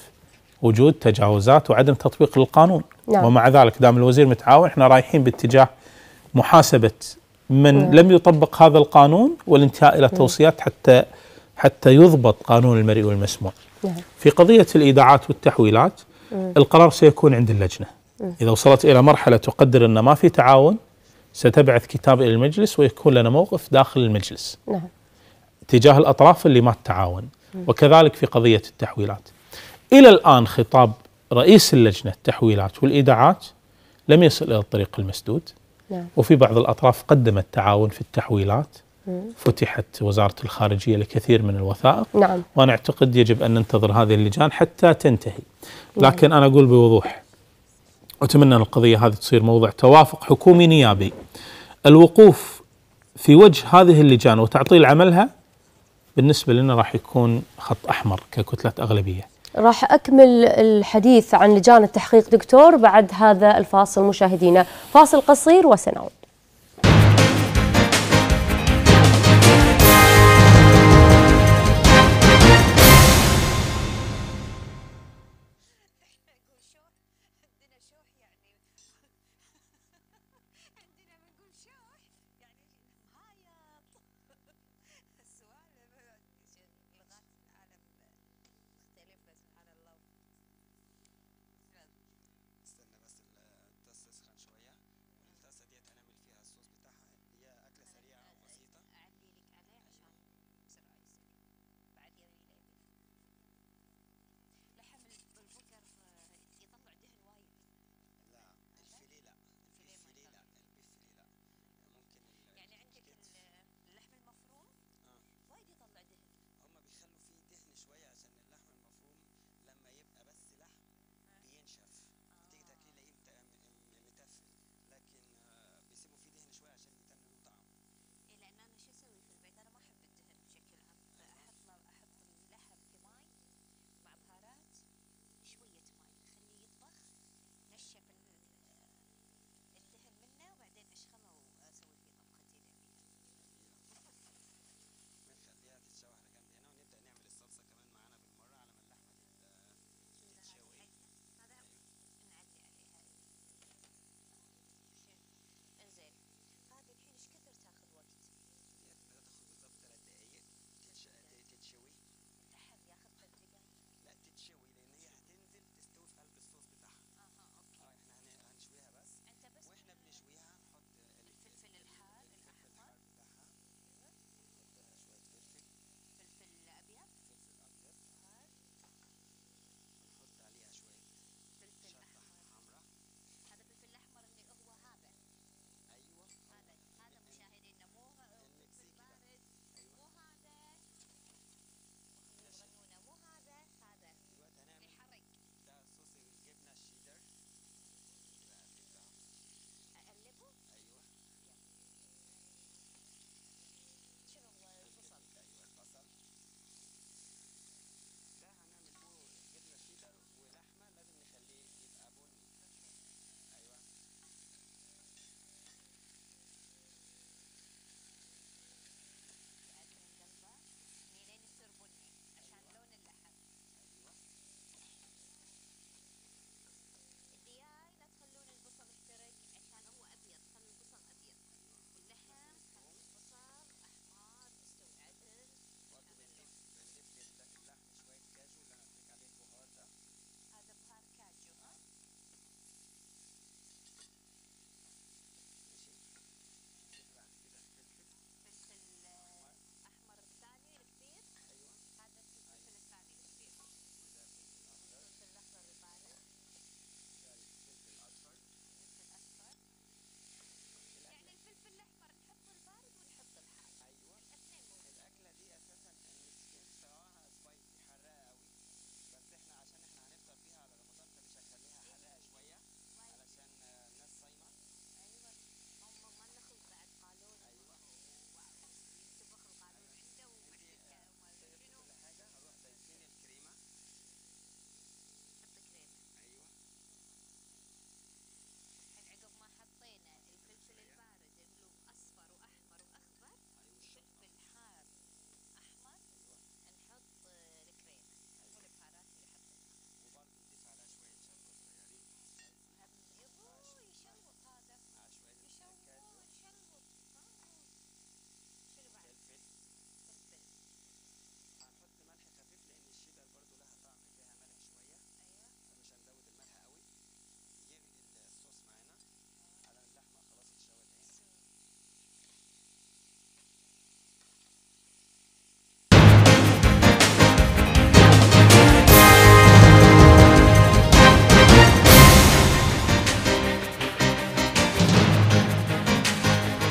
وجود تجاوزات وعدم تطبيق للقانون نعم. ومع ذلك دام الوزير متعاون احنا رايحين باتجاه محاسبه من نعم. لم يطبق هذا القانون والانتهاء الى توصيات حتى حتى يضبط قانون المرئي والمسموع. نعم. في قضيه الايداعات والتحويلات القرار سيكون عند اللجنه. إذا وصلت إلى مرحلة تقدر أن ما في تعاون ستبعث كتاب إلى المجلس ويكون لنا موقف داخل المجلس نعم. تجاه الأطراف اللي ما تتعاون وكذلك في قضية التحويلات إلى الآن خطاب رئيس اللجنة التحويلات والإيداعات لم يصل إلى الطريق المسدود نعم. وفي بعض الأطراف قدمت تعاون في التحويلات فتحت وزارة الخارجية لكثير من الوثائق نعم. وأنا أعتقد يجب أن ننتظر هذه اللجان حتى تنتهي نعم. لكن نعم. أنا أقول بوضوح أتمنى أن القضية هذه تصير موضع توافق حكومي نيابي الوقوف في وجه هذه اللجان وتعطيل عملها بالنسبة لنا راح يكون خط أحمر ككتلة أغلبية راح أكمل الحديث عن لجان التحقيق دكتور بعد هذا الفاصل مشاهدينا فاصل قصير وسنعود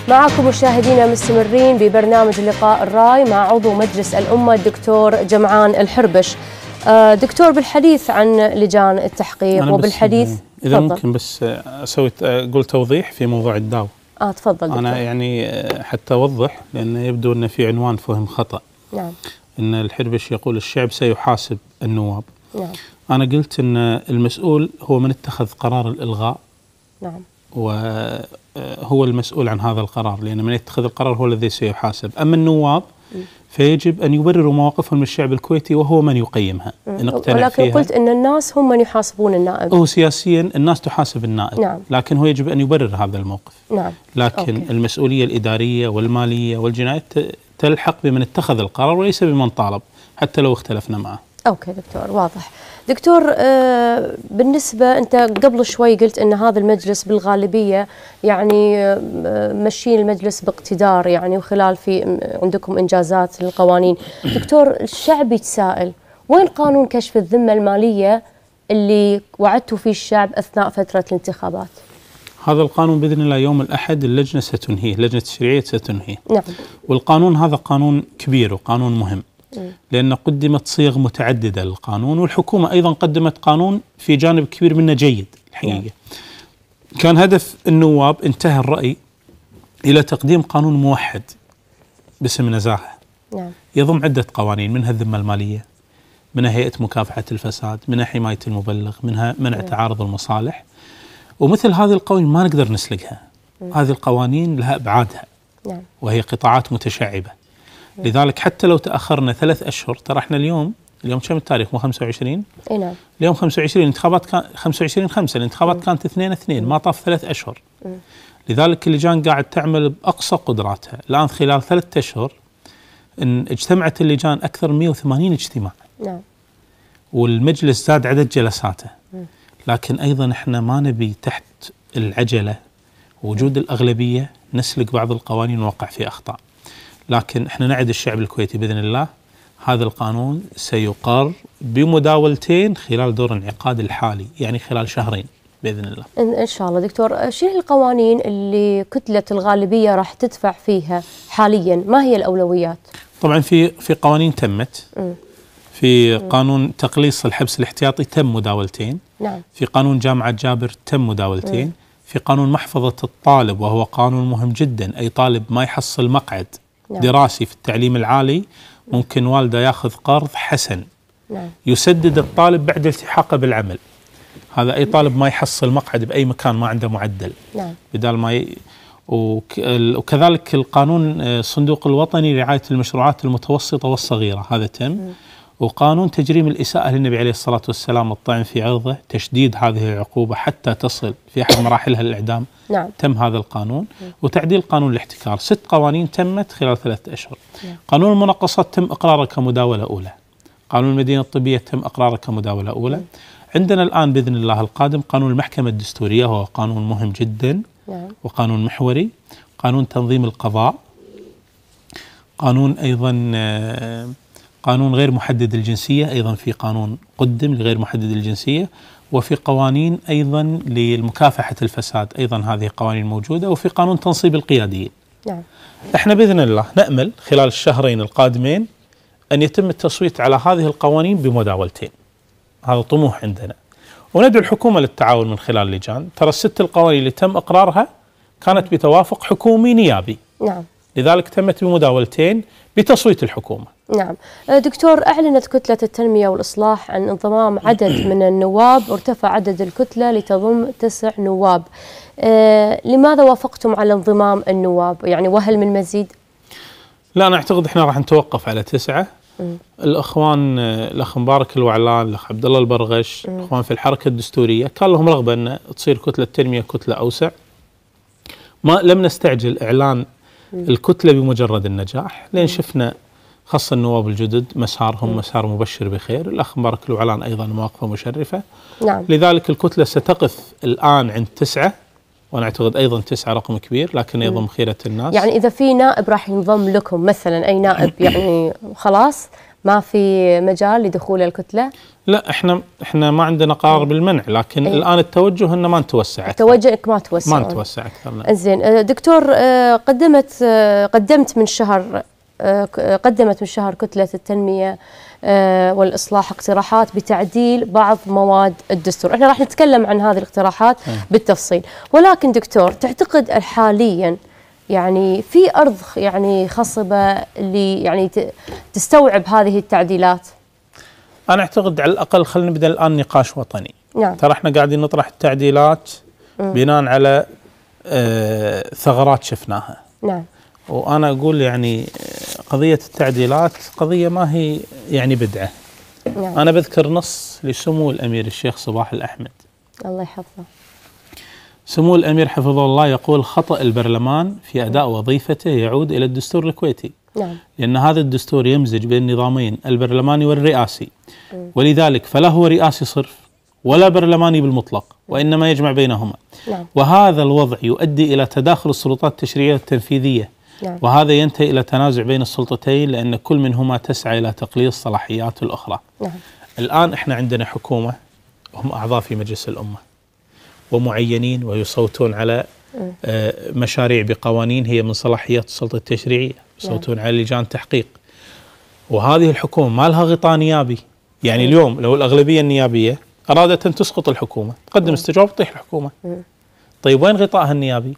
معكم مشاهدينا مستمرين ببرنامج لقاء الراي مع عضو مجلس الأمة الدكتور جمعان الحربش آه، دكتور بالحديث عن لجان التحقيق وبالحديث إذا ممكن بس أسوي آه، أقول توضيح في موضوع الداو آه تفضل دكتور. أنا يعني آه، حتى أوضح لأن يبدو أن في عنوان فهم خطأ نعم أن الحربش يقول الشعب سيحاسب النواب نعم أنا قلت أن المسؤول هو من اتخذ قرار الإلغاء نعم و آه، هو المسؤول عن هذا القرار لأن من يتخذ القرار هو الذي سيحاسب أما النواب فيجب ان يبرروا مواقفهم للشعب الكويتي وهو من يقيمها ان اقتنع ولكن فيها. قلت ان الناس هم من يحاسبون النائب هو سياسيا الناس تحاسب النائب نعم. لكن هو يجب ان يبرر هذا الموقف نعم. لكن أوكي. المسؤوليه الاداريه والماليه والجنائيه تلحق بمن اتخذ القرار وليس بمن طالب حتى لو اختلفنا معه اوكي دكتور واضح دكتور آه، بالنسبة أنت قبل شوي قلت أن هذا المجلس بالغالبية يعني آه، مشين المجلس باقتدار يعني وخلال في عندكم إنجازات للقوانين دكتور الشعب يتساءل وين قانون كشف الذمة المالية اللي وعدتوا فيه الشعب أثناء فترة الانتخابات هذا القانون باذن الله يوم الاحد اللجنه ستنهيه، اللجنه التشريعيه ستنهيه. نعم. والقانون هذا قانون كبير وقانون مهم. لأن قدمت صيغ متعددة للقانون والحكومة أيضا قدمت قانون في جانب كبير منه جيد الحقيقة نعم. كان هدف النواب انتهى الرأي إلى تقديم قانون موحد باسم نزاهة نعم. يضم عدة قوانين منها الذمة المالية منها هيئة مكافحة الفساد منها حماية المبلغ منها منع نعم. تعارض المصالح ومثل هذه القوانين ما نقدر نسلقها نعم. هذه القوانين لها أبعادها وهي قطاعات متشعبة لذلك حتى لو تاخرنا ثلاث اشهر ترى احنا اليوم اليوم كم التاريخ مو 25 اي نعم اليوم 25 الانتخابات كان 25 5 الانتخابات كانت 2 2 ما طاف ثلاث اشهر لذلك اللجان قاعد تعمل باقصى قدراتها الان خلال ثلاث اشهر ان اجتمعت اللجان اكثر من 180 اجتماع نعم والمجلس زاد عدد جلساته لكن ايضا احنا ما نبي تحت العجله وجود الاغلبيه نسلك بعض القوانين ونوقع فيها اخطاء لكن احنا نعد الشعب الكويتي باذن الله هذا القانون سيقر بمداولتين خلال دور الانعقاد الحالي يعني خلال شهرين باذن الله. ان شاء الله دكتور، شنو القوانين اللي كتله الغالبيه راح تدفع فيها حاليا؟ ما هي الاولويات؟ طبعا في في قوانين تمت في قانون تقليص الحبس الاحتياطي تم مداولتين نعم في قانون جامعة جابر تم مداولتين في قانون محفظة الطالب وهو قانون مهم جدا أي طالب ما يحصل مقعد نعم. دراسي في التعليم العالي ممكن والده ياخذ قرض حسن نعم. يسدد الطالب بعد التحاقه بالعمل هذا اي طالب ما يحصل مقعد باي مكان ما عنده معدل نعم. بدال ما ي... وكذلك القانون آه، الصندوق الوطني لرعايه المشروعات المتوسطه والصغيره هذا تم وقانون تجريم الإساءة للنبي عليه الصلاة والسلام الطعن في عرضه تشديد هذه العقوبة حتى تصل في أحد مراحلها الإعدام نعم. تم هذا القانون نعم. وتعديل قانون الاحتكار ست قوانين تمت خلال ثلاثة أشهر نعم. قانون المناقصات تم إقراره كمداولة أولى قانون المدينة الطبية تم إقراره كمداولة أولى نعم. عندنا الآن بإذن الله القادم قانون المحكمة الدستورية هو قانون مهم جدا نعم. وقانون محوري قانون تنظيم القضاء قانون أيضا آه، قانون غير محدد الجنسية أيضا في قانون قدم لغير محدد الجنسية وفي قوانين أيضا لمكافحة الفساد أيضا هذه قوانين موجودة وفي قانون تنصيب القياديين نعم. احنا بإذن الله نأمل خلال الشهرين القادمين أن يتم التصويت على هذه القوانين بمداولتين هذا طموح عندنا وندعو الحكومة للتعاون من خلال اللجان ترى الست القوانين اللي تم إقرارها كانت بتوافق حكومي نيابي نعم. لذلك تمت بمداولتين بتصويت الحكومة نعم أه، دكتور أعلنت كتلة التنمية والإصلاح عن انضمام عدد من النواب وارتفع عدد الكتلة لتضم تسع نواب أه لماذا وافقتم على انضمام النواب يعني وهل من مزيد؟ لا أنا أعتقد إحنا راح نتوقف على تسعة م. الأخوان أه، الأخ مبارك الوعلان الأخ عبد الله البرغش م. الأخوان في الحركة الدستورية كان لهم رغبة أن تصير كتلة التنمية كتلة أوسع ما لم نستعجل إعلان الكتلة بمجرد النجاح لأن شفنا خاصة النواب الجدد مسارهم مسار مبشر بخير الأخ مبارك الوعلان أيضا مواقفه مشرفة نعم. لذلك الكتلة ستقف الآن عند تسعة وانا اعتقد ايضا تسعه رقم كبير لكن يضم خيره الناس يعني اذا في نائب راح ينضم لكم مثلا اي نائب يعني خلاص ما في مجال لدخول الكتله؟ لا احنا احنا ما عندنا قرار بالمنع لكن ايه؟ الان التوجه انه ما نتوسع توجهك ما توسع ما نتوسع اكثر نعم. زين آه، دكتور آه، قدمت آه، قدمت من شهر قدمت من شهر كتلة التنمية آه، والإصلاح اقتراحات بتعديل بعض مواد الدستور احنا راح نتكلم عن هذه الاقتراحات آه. بالتفصيل ولكن دكتور تعتقد حاليا يعني في أرض يعني خصبة اللي يعني تستوعب هذه التعديلات أنا أعتقد على الأقل خلينا نبدأ الآن نقاش وطني نعم. ترى احنا قاعدين نطرح التعديلات بناء على آه ثغرات شفناها نعم وانا اقول يعني قضيه التعديلات قضيه ما هي يعني بدعه نعم. انا بذكر نص لسمو الامير الشيخ صباح الاحمد الله يحفظه سمو الامير حفظه الله يقول خطا البرلمان في اداء وظيفته يعود الى الدستور الكويتي نعم. لأن هذا الدستور يمزج بين النظامين البرلماني والرئاسي م. ولذلك فلا هو رئاسي صرف ولا برلماني بالمطلق وإنما يجمع بينهما نعم. وهذا الوضع يؤدي إلى تداخل السلطات التشريعية التنفيذية نعم. وهذا ينتهي إلى تنازع بين السلطتين لأن كل منهما تسعى إلى تقليص صلاحيات الأخرى نعم. الآن إحنا عندنا حكومة وهم أعضاء في مجلس الأمة ومعينين ويصوتون على آه، مشاريع بقوانين هي من صلاحيات السلطة التشريعية نعم. يصوتون على لجان تحقيق وهذه الحكومة ما لها غطاء نيابي يعني اليوم لو الأغلبية النيابية أرادت أن تسقط الحكومة تقدم استجواب تطيح الحكومة طيب وين غطائها النيابي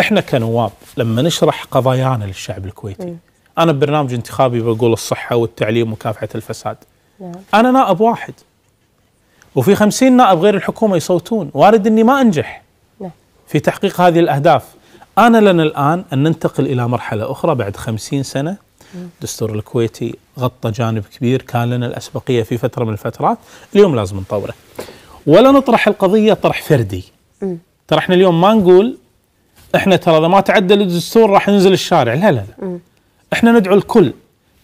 احنا كنواب لما نشرح قضايانا للشعب الكويتي م. إيه. انا ببرنامج انتخابي بقول الصحه والتعليم ومكافحه الفساد نعم. انا نائب واحد وفي خمسين نائب غير الحكومه يصوتون وارد اني ما انجح نعم. في تحقيق هذه الاهداف انا لنا الان ان ننتقل الى مرحله اخرى بعد خمسين سنه الدستور نعم. الكويتي غطى جانب كبير كان لنا الاسبقيه في فتره من الفترات اليوم لازم نطوره ولا نطرح القضيه طرح فردي ترى إيه. احنا اليوم ما نقول احنا ترى اذا ما تعدل الدستور راح ننزل الشارع لا لا لا احنا ندعو الكل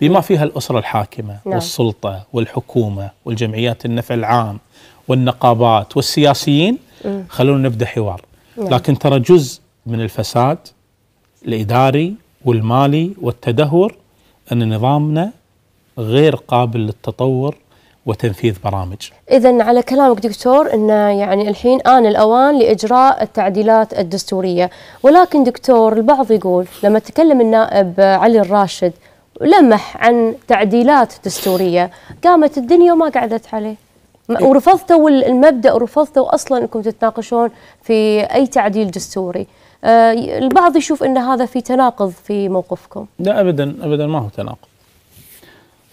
بما فيها الاسره الحاكمه نعم. والسلطه والحكومه والجمعيات النفع العام والنقابات والسياسيين خلونا نبدا حوار نعم. لكن ترى جزء من الفساد الاداري والمالي والتدهور ان نظامنا غير قابل للتطور وتنفيذ برامج. اذا على كلامك دكتور ان يعني الحين ان الاوان لاجراء التعديلات الدستوريه، ولكن دكتور البعض يقول لما تكلم النائب علي الراشد لمح عن تعديلات دستوريه، قامت الدنيا وما قعدت عليه. إيه. ورفضتوا المبدا ورفضتوا اصلا انكم تتناقشون في اي تعديل دستوري. آه، البعض يشوف ان هذا في تناقض في موقفكم. لا ابدا ابدا ما هو تناقض.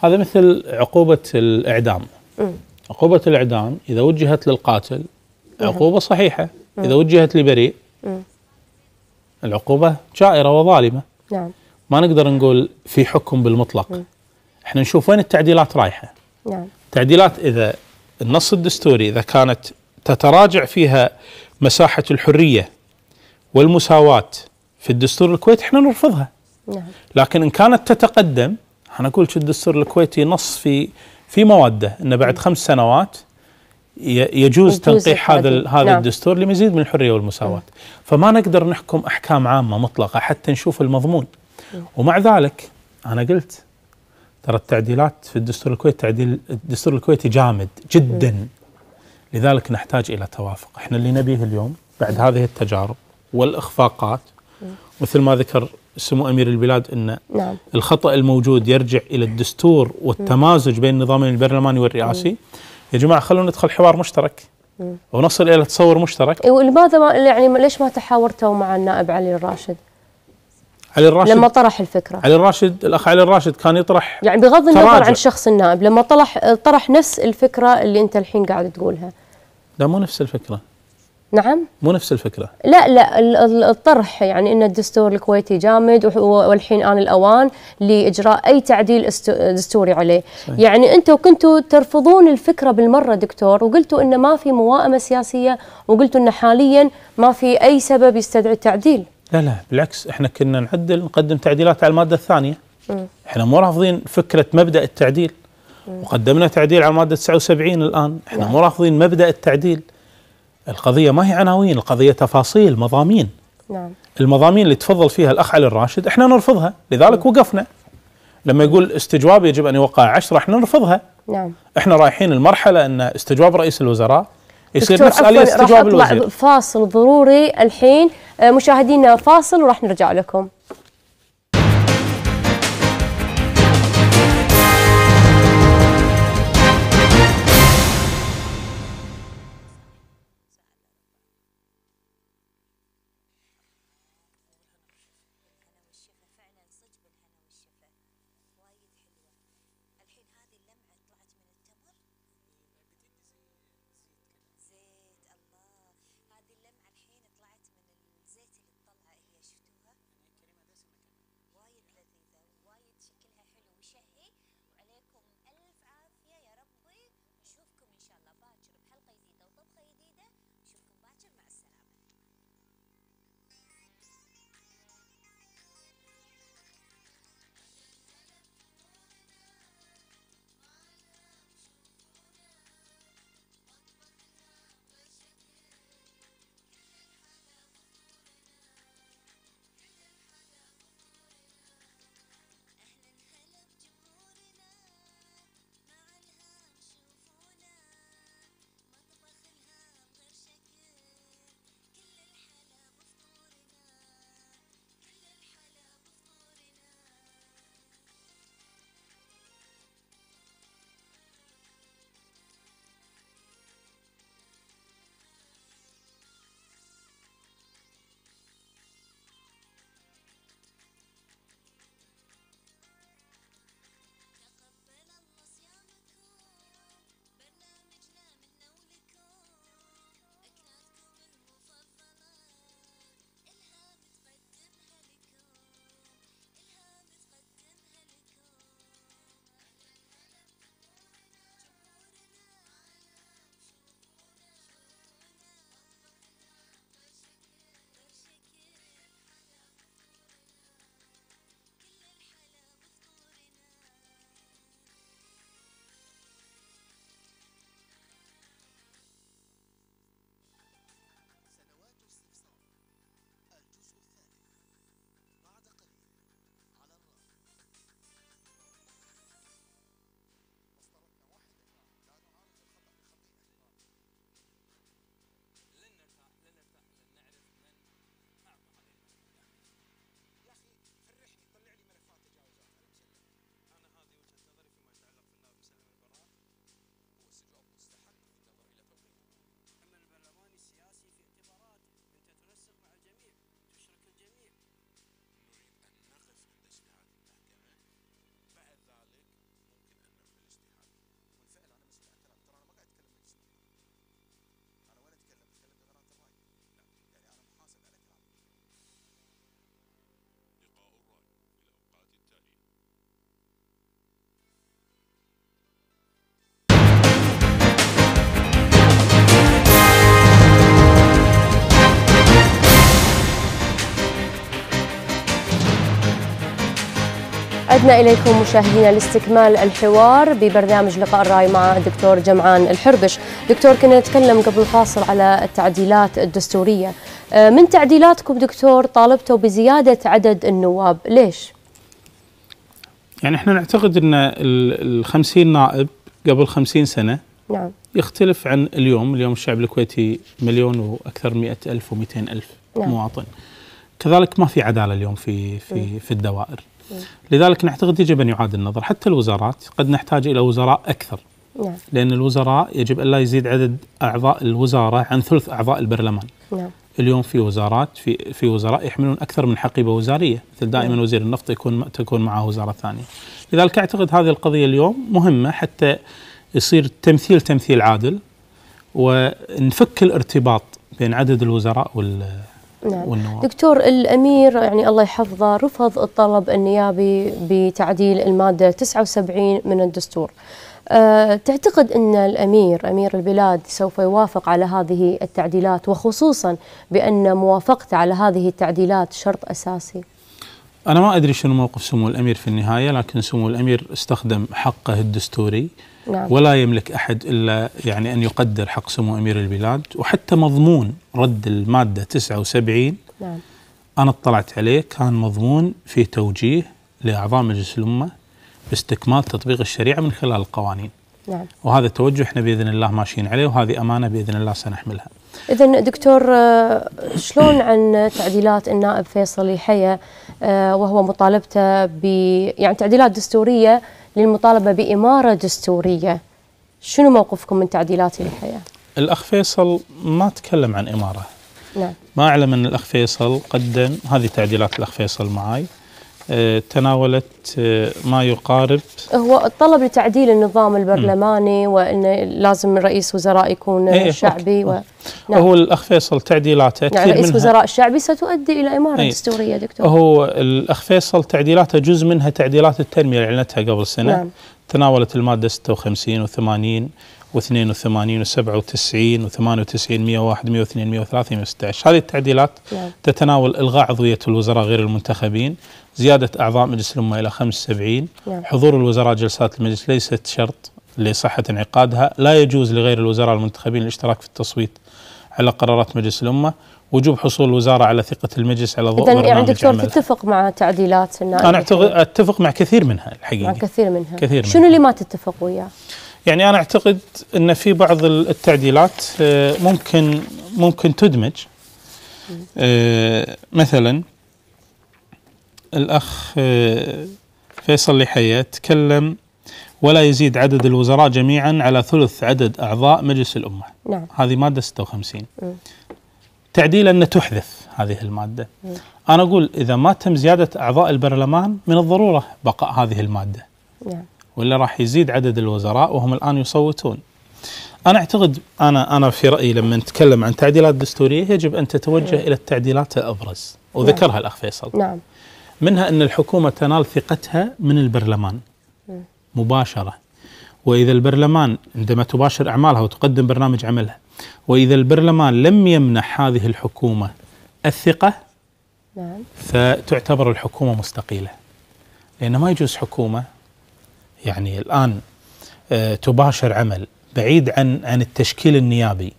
هذا مثل عقوبة الإعدام عقوبة الإعدام إذا وجهت للقاتل عقوبة صحيحة إذا وجهت لبريء العقوبة جائرة وظالمة نعم ما نقدر نقول في حكم بالمطلق احنا نشوف وين التعديلات رايحة نعم تعديلات إذا النص الدستوري إذا كانت تتراجع فيها مساحة الحرية والمساواة في الدستور الكويت احنا نرفضها نعم. لكن إن كانت تتقدم اقول شد الدستور الكويتي نص في في مواده انه بعد خمس سنوات يجوز تنقيح هذا هذا نعم. الدستور لمزيد من الحريه والمساواه، م. فما نقدر نحكم احكام عامه مطلقه حتى نشوف المضمون. م. ومع ذلك انا قلت ترى التعديلات في الدستور الكويتي تعديل الدستور الكويتي جامد جدا. م. لذلك نحتاج الى توافق، احنا اللي نبيه اليوم بعد هذه التجارب والاخفاقات مثل ما ذكر سمو امير البلاد ان نعم. الخطا الموجود يرجع الى الدستور والتمازج بين النظامين البرلماني والرئاسي مم. يا جماعه خلونا ندخل حوار مشترك مم. ونصل الى تصور مشترك إيه، ولماذا ما يعني ليش ما تحاورتوا مع النائب علي الراشد علي الراشد لما طرح الفكره علي الراشد الاخ علي الراشد كان يطرح يعني بغض النظر تراجع. عن شخص النائب لما طرح طرح نفس الفكره اللي انت الحين قاعد تقولها لا مو نفس الفكره نعم مو نفس الفكرة لا لا الطرح يعني أن الدستور الكويتي جامد والحين آن الأوان لإجراء أي تعديل دستوري عليه صحيح. يعني أنتم كنتوا ترفضون الفكرة بالمرة دكتور وقلتوا أن ما في موائمة سياسية وقلتوا أن حاليا ما في أي سبب يستدعي التعديل لا لا بالعكس احنا كنا نعدل نقدم تعديلات على المادة الثانية م. احنا مو رافضين فكرة مبدأ التعديل م. وقدمنا تعديل على المادة 79 الآن احنا نعم. مو رافضين مبدأ التعديل القضية ما هي عناوين القضية تفاصيل مضامين نعم المضامين اللي تفضل فيها الأخ علي الراشد احنا نرفضها لذلك وقفنا لما يقول استجواب يجب أن يوقع عشرة احنا نرفضها نعم احنا رايحين المرحلة أن استجواب رئيس الوزراء يصير نفس آلية استجواب الوزير فاصل ضروري الحين آه، مشاهدينا فاصل وراح نرجع لكم عدنا إليكم مشاهدينا لاستكمال الحوار ببرنامج لقاء الرأي مع الدكتور جمعان الحربش دكتور كنا نتكلم قبل فاصل على التعديلات الدستورية أه، من تعديلاتكم دكتور طالبتوا بزيادة عدد النواب ليش؟ يعني احنا نعتقد ان ال 50 نائب قبل 50 سنة نعم يختلف عن اليوم اليوم الشعب الكويتي مليون وأكثر مئة ألف ألف نعم. مواطن كذلك ما في عدالة اليوم في في نعم. في الدوائر لذلك نعتقد يجب ان يعاد النظر حتى الوزارات قد نحتاج الى وزراء اكثر نعم. لان الوزراء يجب الا يزيد عدد اعضاء الوزاره عن ثلث اعضاء البرلمان نعم. اليوم في وزارات في في وزراء يحملون اكثر من حقيبه وزاريه مثل دائما نعم. وزير النفط يكون تكون معه وزاره ثانيه لذلك اعتقد هذه القضيه اليوم مهمه حتى يصير تمثيل تمثيل عادل ونفك الارتباط بين عدد الوزراء وال نعم. دكتور الأمير يعني الله يحفظه رفض الطلب النيابي بتعديل المادة 79 من الدستور أه تعتقد أن الأمير أمير البلاد سوف يوافق على هذه التعديلات وخصوصا بأن موافقته على هذه التعديلات شرط أساسي أنا ما أدري شنو موقف سمو الأمير في النهاية لكن سمو الأمير استخدم حقه الدستوري نعم. ولا يملك أحد إلا يعني أن يقدر حق سمو أمير البلاد وحتى مضمون رد المادة 79 نعم. أنا اطلعت عليه كان مضمون في توجيه لأعضاء مجلس الأمة باستكمال تطبيق الشريعة من خلال القوانين نعم. وهذا التوجه احنا باذن الله ماشيين عليه وهذه امانه باذن الله سنحملها. اذا دكتور آه، شلون عن تعديلات النائب فيصل يحيى آه، وهو مطالبته ب يعني تعديلات دستوريه للمطالبة بإمارة دستورية شنو موقفكم من تعديلات الحياة؟ الأخ فيصل ما تكلم عن إمارة نعم. ما أعلم أن الأخ فيصل قدم هذه تعديلات الأخ فيصل معاي آه، تناولت آه، ما يقارب هو طلب لتعديل النظام البرلماني وان لازم رئيس وزراء يكون ايه شعبي و... نعم. هو الاخ فيصل تعديلاته نعم، يعني رئيس منها وزراء الشعبي ستؤدي الى اماره ايه دستوريه دكتور هو الاخ فيصل تعديلاته جزء منها تعديلات التنميه اللي اعلنتها قبل سنه نعم. تناولت الماده 56 و80 و82 و97 و98 101 102 130 116 هذه التعديلات نعم. تتناول الغاء عضويه الوزراء غير المنتخبين زياده اعضاء مجلس الامه الى 75 نعم. حضور الوزراء جلسات المجلس ليست شرط لصحه انعقادها لا يجوز لغير الوزراء المنتخبين الاشتراك في التصويت على قرارات مجلس الامه وجوب حصول الوزاره على ثقه المجلس على ضوء اذا يعني دكتور تتفق مع تعديلات انا اتفق مع كثير منها الحقيقه مع كثير منها كثير منها. شنو اللي ما تتفق وياه؟ يعني انا اعتقد ان في بعض التعديلات آه، ممكن ممكن تدمج آه، مثلا الاخ آه، فيصل لحيه تكلم ولا يزيد عدد الوزراء جميعا على ثلث عدد اعضاء مجلس الامه نعم. هذه ماده 56 تعديل ان تحذف هذه الماده مم. انا اقول اذا ما تم زياده اعضاء البرلمان من الضروره بقاء هذه الماده نعم. ولا راح يزيد عدد الوزراء وهم الان يصوتون. انا اعتقد انا انا في رايي لما نتكلم عن تعديلات دستوريه يجب ان تتوجه الى التعديلات الابرز وذكرها نعم. الاخ فيصل. نعم. منها ان الحكومه تنال ثقتها من البرلمان مباشره. واذا البرلمان عندما تباشر اعمالها وتقدم برنامج عملها واذا البرلمان لم يمنح هذه الحكومه الثقه نعم. فتعتبر الحكومه مستقيله. لان ما يجوز حكومه يعني الآن آه، تباشر عمل بعيد عن عن التشكيل النيابي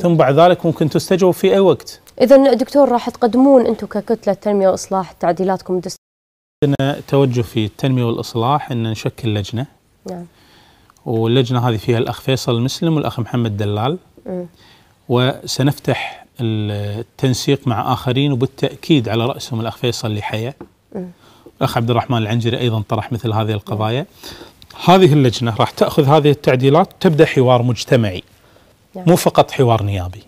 ثم بعد ذلك ممكن تستجوب في أي وقت إذا دكتور راح تقدمون أنتم ككتلة تنمية وإصلاح تعديلاتكم الدستورية عندنا توجه في التنمية والإصلاح أن نشكل لجنة نعم واللجنة هذه فيها الأخ فيصل المسلم والأخ محمد دلال وسنفتح التنسيق مع آخرين وبالتأكيد على رأسهم الأخ فيصل حيا الأخ عبد الرحمن العنجري أيضا طرح مثل هذه القضايا هذه اللجنة راح تأخذ هذه التعديلات تبدأ حوار مجتمعي نعم. مو فقط حوار نيابي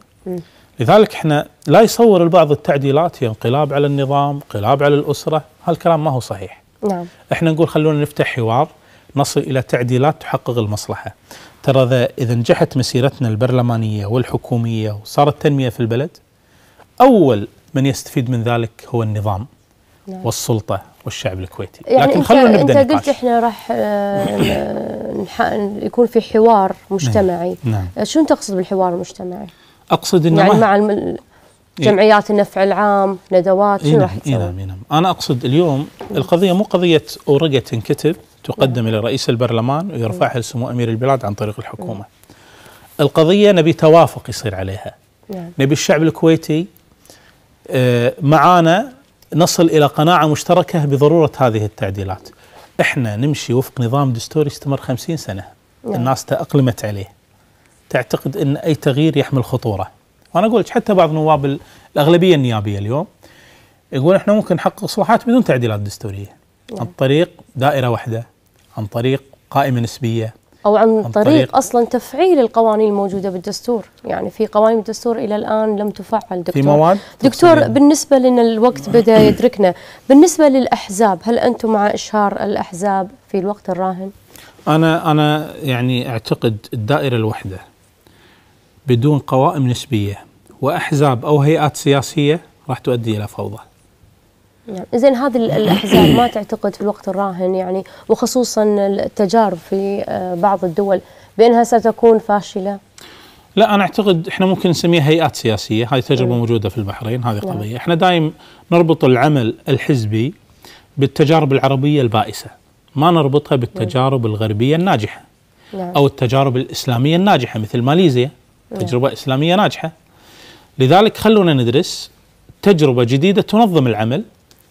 لذلك احنا لا يصور البعض التعديلات هي انقلاب على النظام انقلاب على الأسرة هالكلام ما هو صحيح نعم. احنا نقول خلونا نفتح حوار نصل إلى تعديلات تحقق المصلحة ترى إذا نجحت مسيرتنا البرلمانية والحكومية وصارت تنمية في البلد أول من يستفيد من ذلك هو النظام نعم. والسلطة والشعب الكويتي يعني لكن خلونا نبدا انت قلت احنا راح آه، يكون في حوار نعم. مجتمعي نعم. آه، شو تقصد بالحوار المجتمعي اقصد انه يعني مع الم... إيه. جمعيات النفع العام ندوات شو إيه نعم، راح تسوي إيه نعم نعم انا اقصد اليوم القضيه مو قضيه ورقه تنكتب تقدم الى رئيس البرلمان ويرفعها نعم. لسمو امير البلاد عن طريق الحكومه القضيه نبي توافق يصير عليها نبي الشعب الكويتي آه، معانا نصل الى قناعه مشتركه بضروره هذه التعديلات. احنا نمشي وفق نظام دستوري استمر 50 سنه يعني. الناس تاقلمت عليه. تعتقد ان اي تغيير يحمل خطوره. وانا اقول حتى بعض نواب الاغلبيه النيابيه اليوم يقول احنا ممكن نحقق اصلاحات بدون تعديلات دستوريه. يعني. عن طريق دائره واحده، عن طريق قائمه نسبيه، أو عن, عن طريق, طريق أصلا تفعيل القوانين الموجودة بالدستور يعني في قوانين بالدستور إلى الآن لم تفعل دكتور في مواد دكتور بالنسبة لنا الوقت بدأ يدركنا بالنسبة للأحزاب هل أنتم مع إشهار الأحزاب في الوقت الراهن؟ أنا أنا يعني أعتقد الدائرة الوحدة بدون قوائم نسبية وأحزاب أو هيئات سياسية راح تؤدي إلى فوضى نعم زين هذه الاحزاب ما تعتقد في الوقت الراهن يعني وخصوصا التجارب في آه، بعض الدول بانها ستكون فاشله؟ لا انا اعتقد احنا ممكن نسميها هيئات سياسيه، هذه تجربه موجوده في البحرين، هذه نعم. قضيه، احنا دائم نربط العمل الحزبي بالتجارب العربيه البائسه، ما نربطها بالتجارب الغربيه الناجحه. نعم. او التجارب الاسلاميه الناجحه مثل ماليزيا، نعم. تجربه اسلاميه ناجحه. لذلك خلونا ندرس تجربه جديده تنظم العمل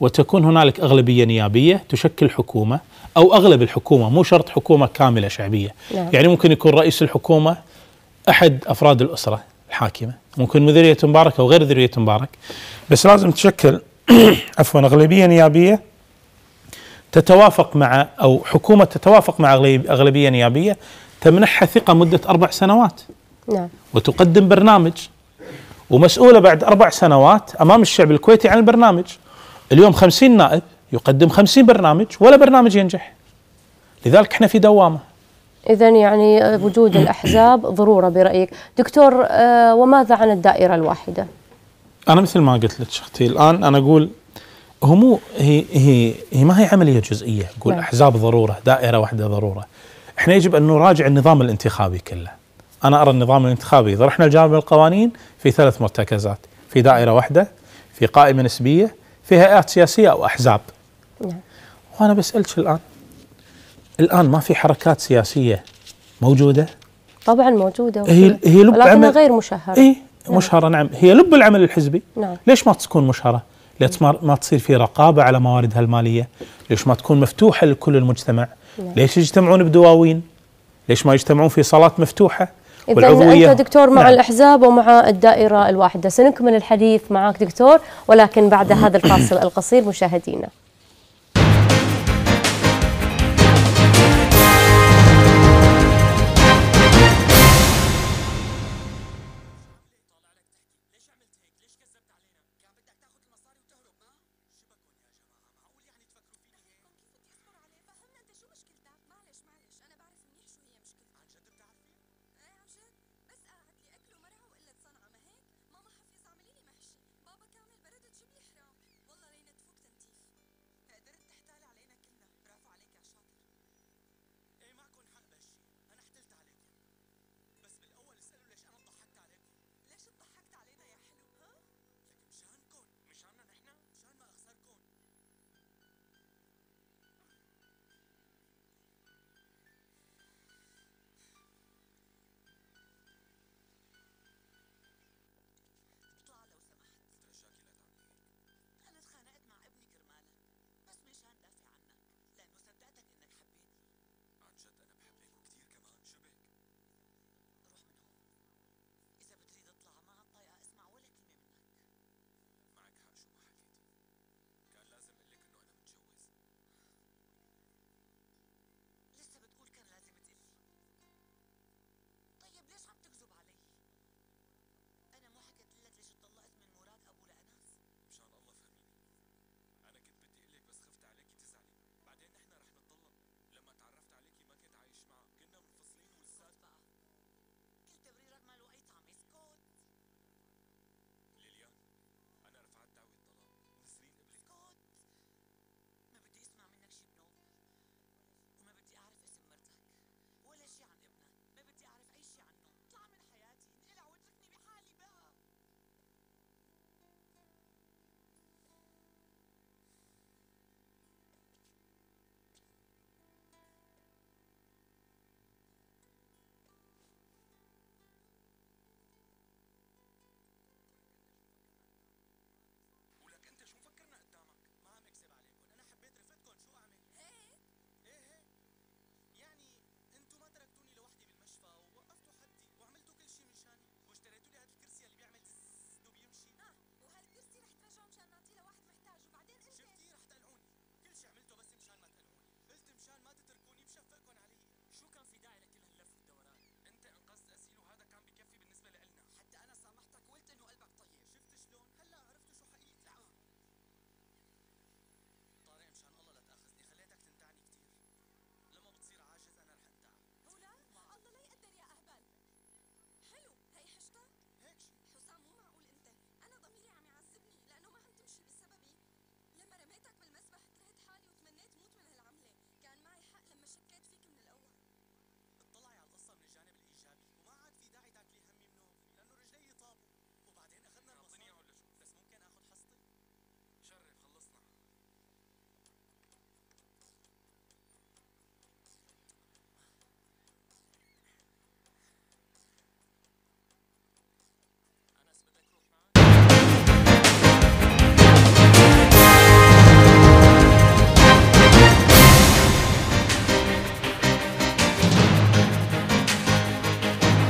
وتكون هنالك اغلبيه نيابيه تشكل حكومه او اغلب الحكومه مو شرط حكومه كامله شعبيه نعم. يعني ممكن يكون رئيس الحكومه احد افراد الاسره الحاكمه ممكن مديريه مبارك او غير مديريه مبارك بس لازم تشكل عفوا اغلبيه نيابيه تتوافق مع او حكومه تتوافق مع اغلبيه نيابيه تمنحها ثقه مده اربع سنوات نعم وتقدم برنامج ومسؤوله بعد اربع سنوات امام الشعب الكويتي عن البرنامج اليوم خمسين نائب يقدم خمسين برنامج ولا برنامج ينجح لذلك احنا في دوامة إذا يعني وجود الأحزاب ضرورة برأيك دكتور آه، وماذا عن الدائرة الواحدة أنا مثل ما قلت لك أختي الآن أنا أقول هو مو هي هي هي ما هي عمليه جزئيه، نقول نعم. احزاب ضروره، دائره واحده ضروره. احنا يجب ان نراجع النظام الانتخابي كله. انا ارى النظام الانتخابي اذا رحنا لجانب القوانين في ثلاث مرتكزات، في دائره واحده، في قائمه نسبيه، هيئات سياسيه او احزاب نعم. وانا بسالك الان الان ما في حركات سياسيه موجوده طبعا موجوده هي هي لب عمل غير مشهره اي نعم. مشهره نعم هي لب العمل الحزبي نعم. ليش ما تكون مشهره ليش ما تصير في رقابه على مواردها الماليه ليش ما تكون مفتوحه لكل المجتمع نعم. ليش يجتمعون بدواوين ليش ما يجتمعون في صالات مفتوحه إذا انت دكتور مع نعم. الاحزاب ومع الدائره الواحده سنكمل الحديث معك دكتور ولكن بعد هذا الفاصل القصير مشاهدينا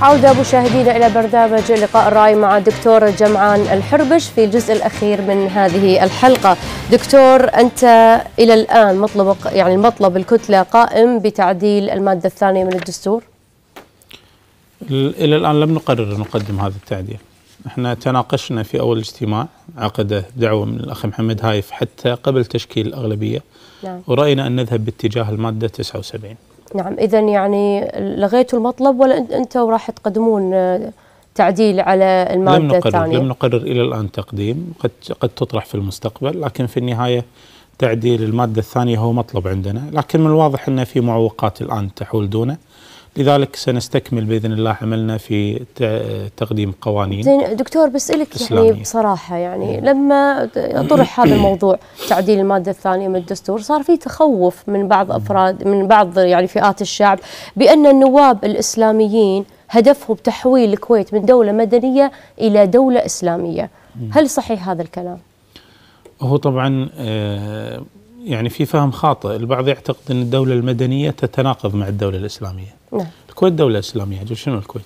عودة مشاهدينا إلى برنامج لقاء الرأي مع الدكتور جمعان الحربش في الجزء الأخير من هذه الحلقة دكتور أنت إلى الآن مطلب يعني المطلب الكتلة قائم بتعديل المادة الثانية من الدستور إلى الآن لم نقرر نقدم هذا التعديل احنا تناقشنا في أول اجتماع عقد دعوة من الأخ محمد هايف حتى قبل تشكيل الأغلبية نعم. ورأينا أن نذهب باتجاه المادة 79 نعم اذا يعني لغيتوا المطلب ولا انتم راح تقدمون آه، تعديل على الماده لم نقرر الثانيه لم نقرر الى الان تقديم قد قد تطرح في المستقبل لكن في النهايه تعديل الماده الثانيه هو مطلب عندنا لكن من الواضح ان في معوقات الان تحول دونه لذلك سنستكمل باذن الله عملنا في تقديم قوانين زين دكتور بسالك يعني بصراحه يعني إيه. لما طرح هذا الموضوع تعديل الماده الثانيه من الدستور صار في تخوف من بعض افراد من بعض يعني فئات الشعب بان النواب الاسلاميين هدفهم تحويل الكويت من دوله مدنيه الى دوله اسلاميه هل صحيح هذا الكلام هو طبعا آه، يعني في فهم خاطئ البعض يعتقد ان الدوله المدنيه تتناقض مع الدوله الاسلاميه نعم. الكويت دولة إسلامية أجل شنو الكويت؟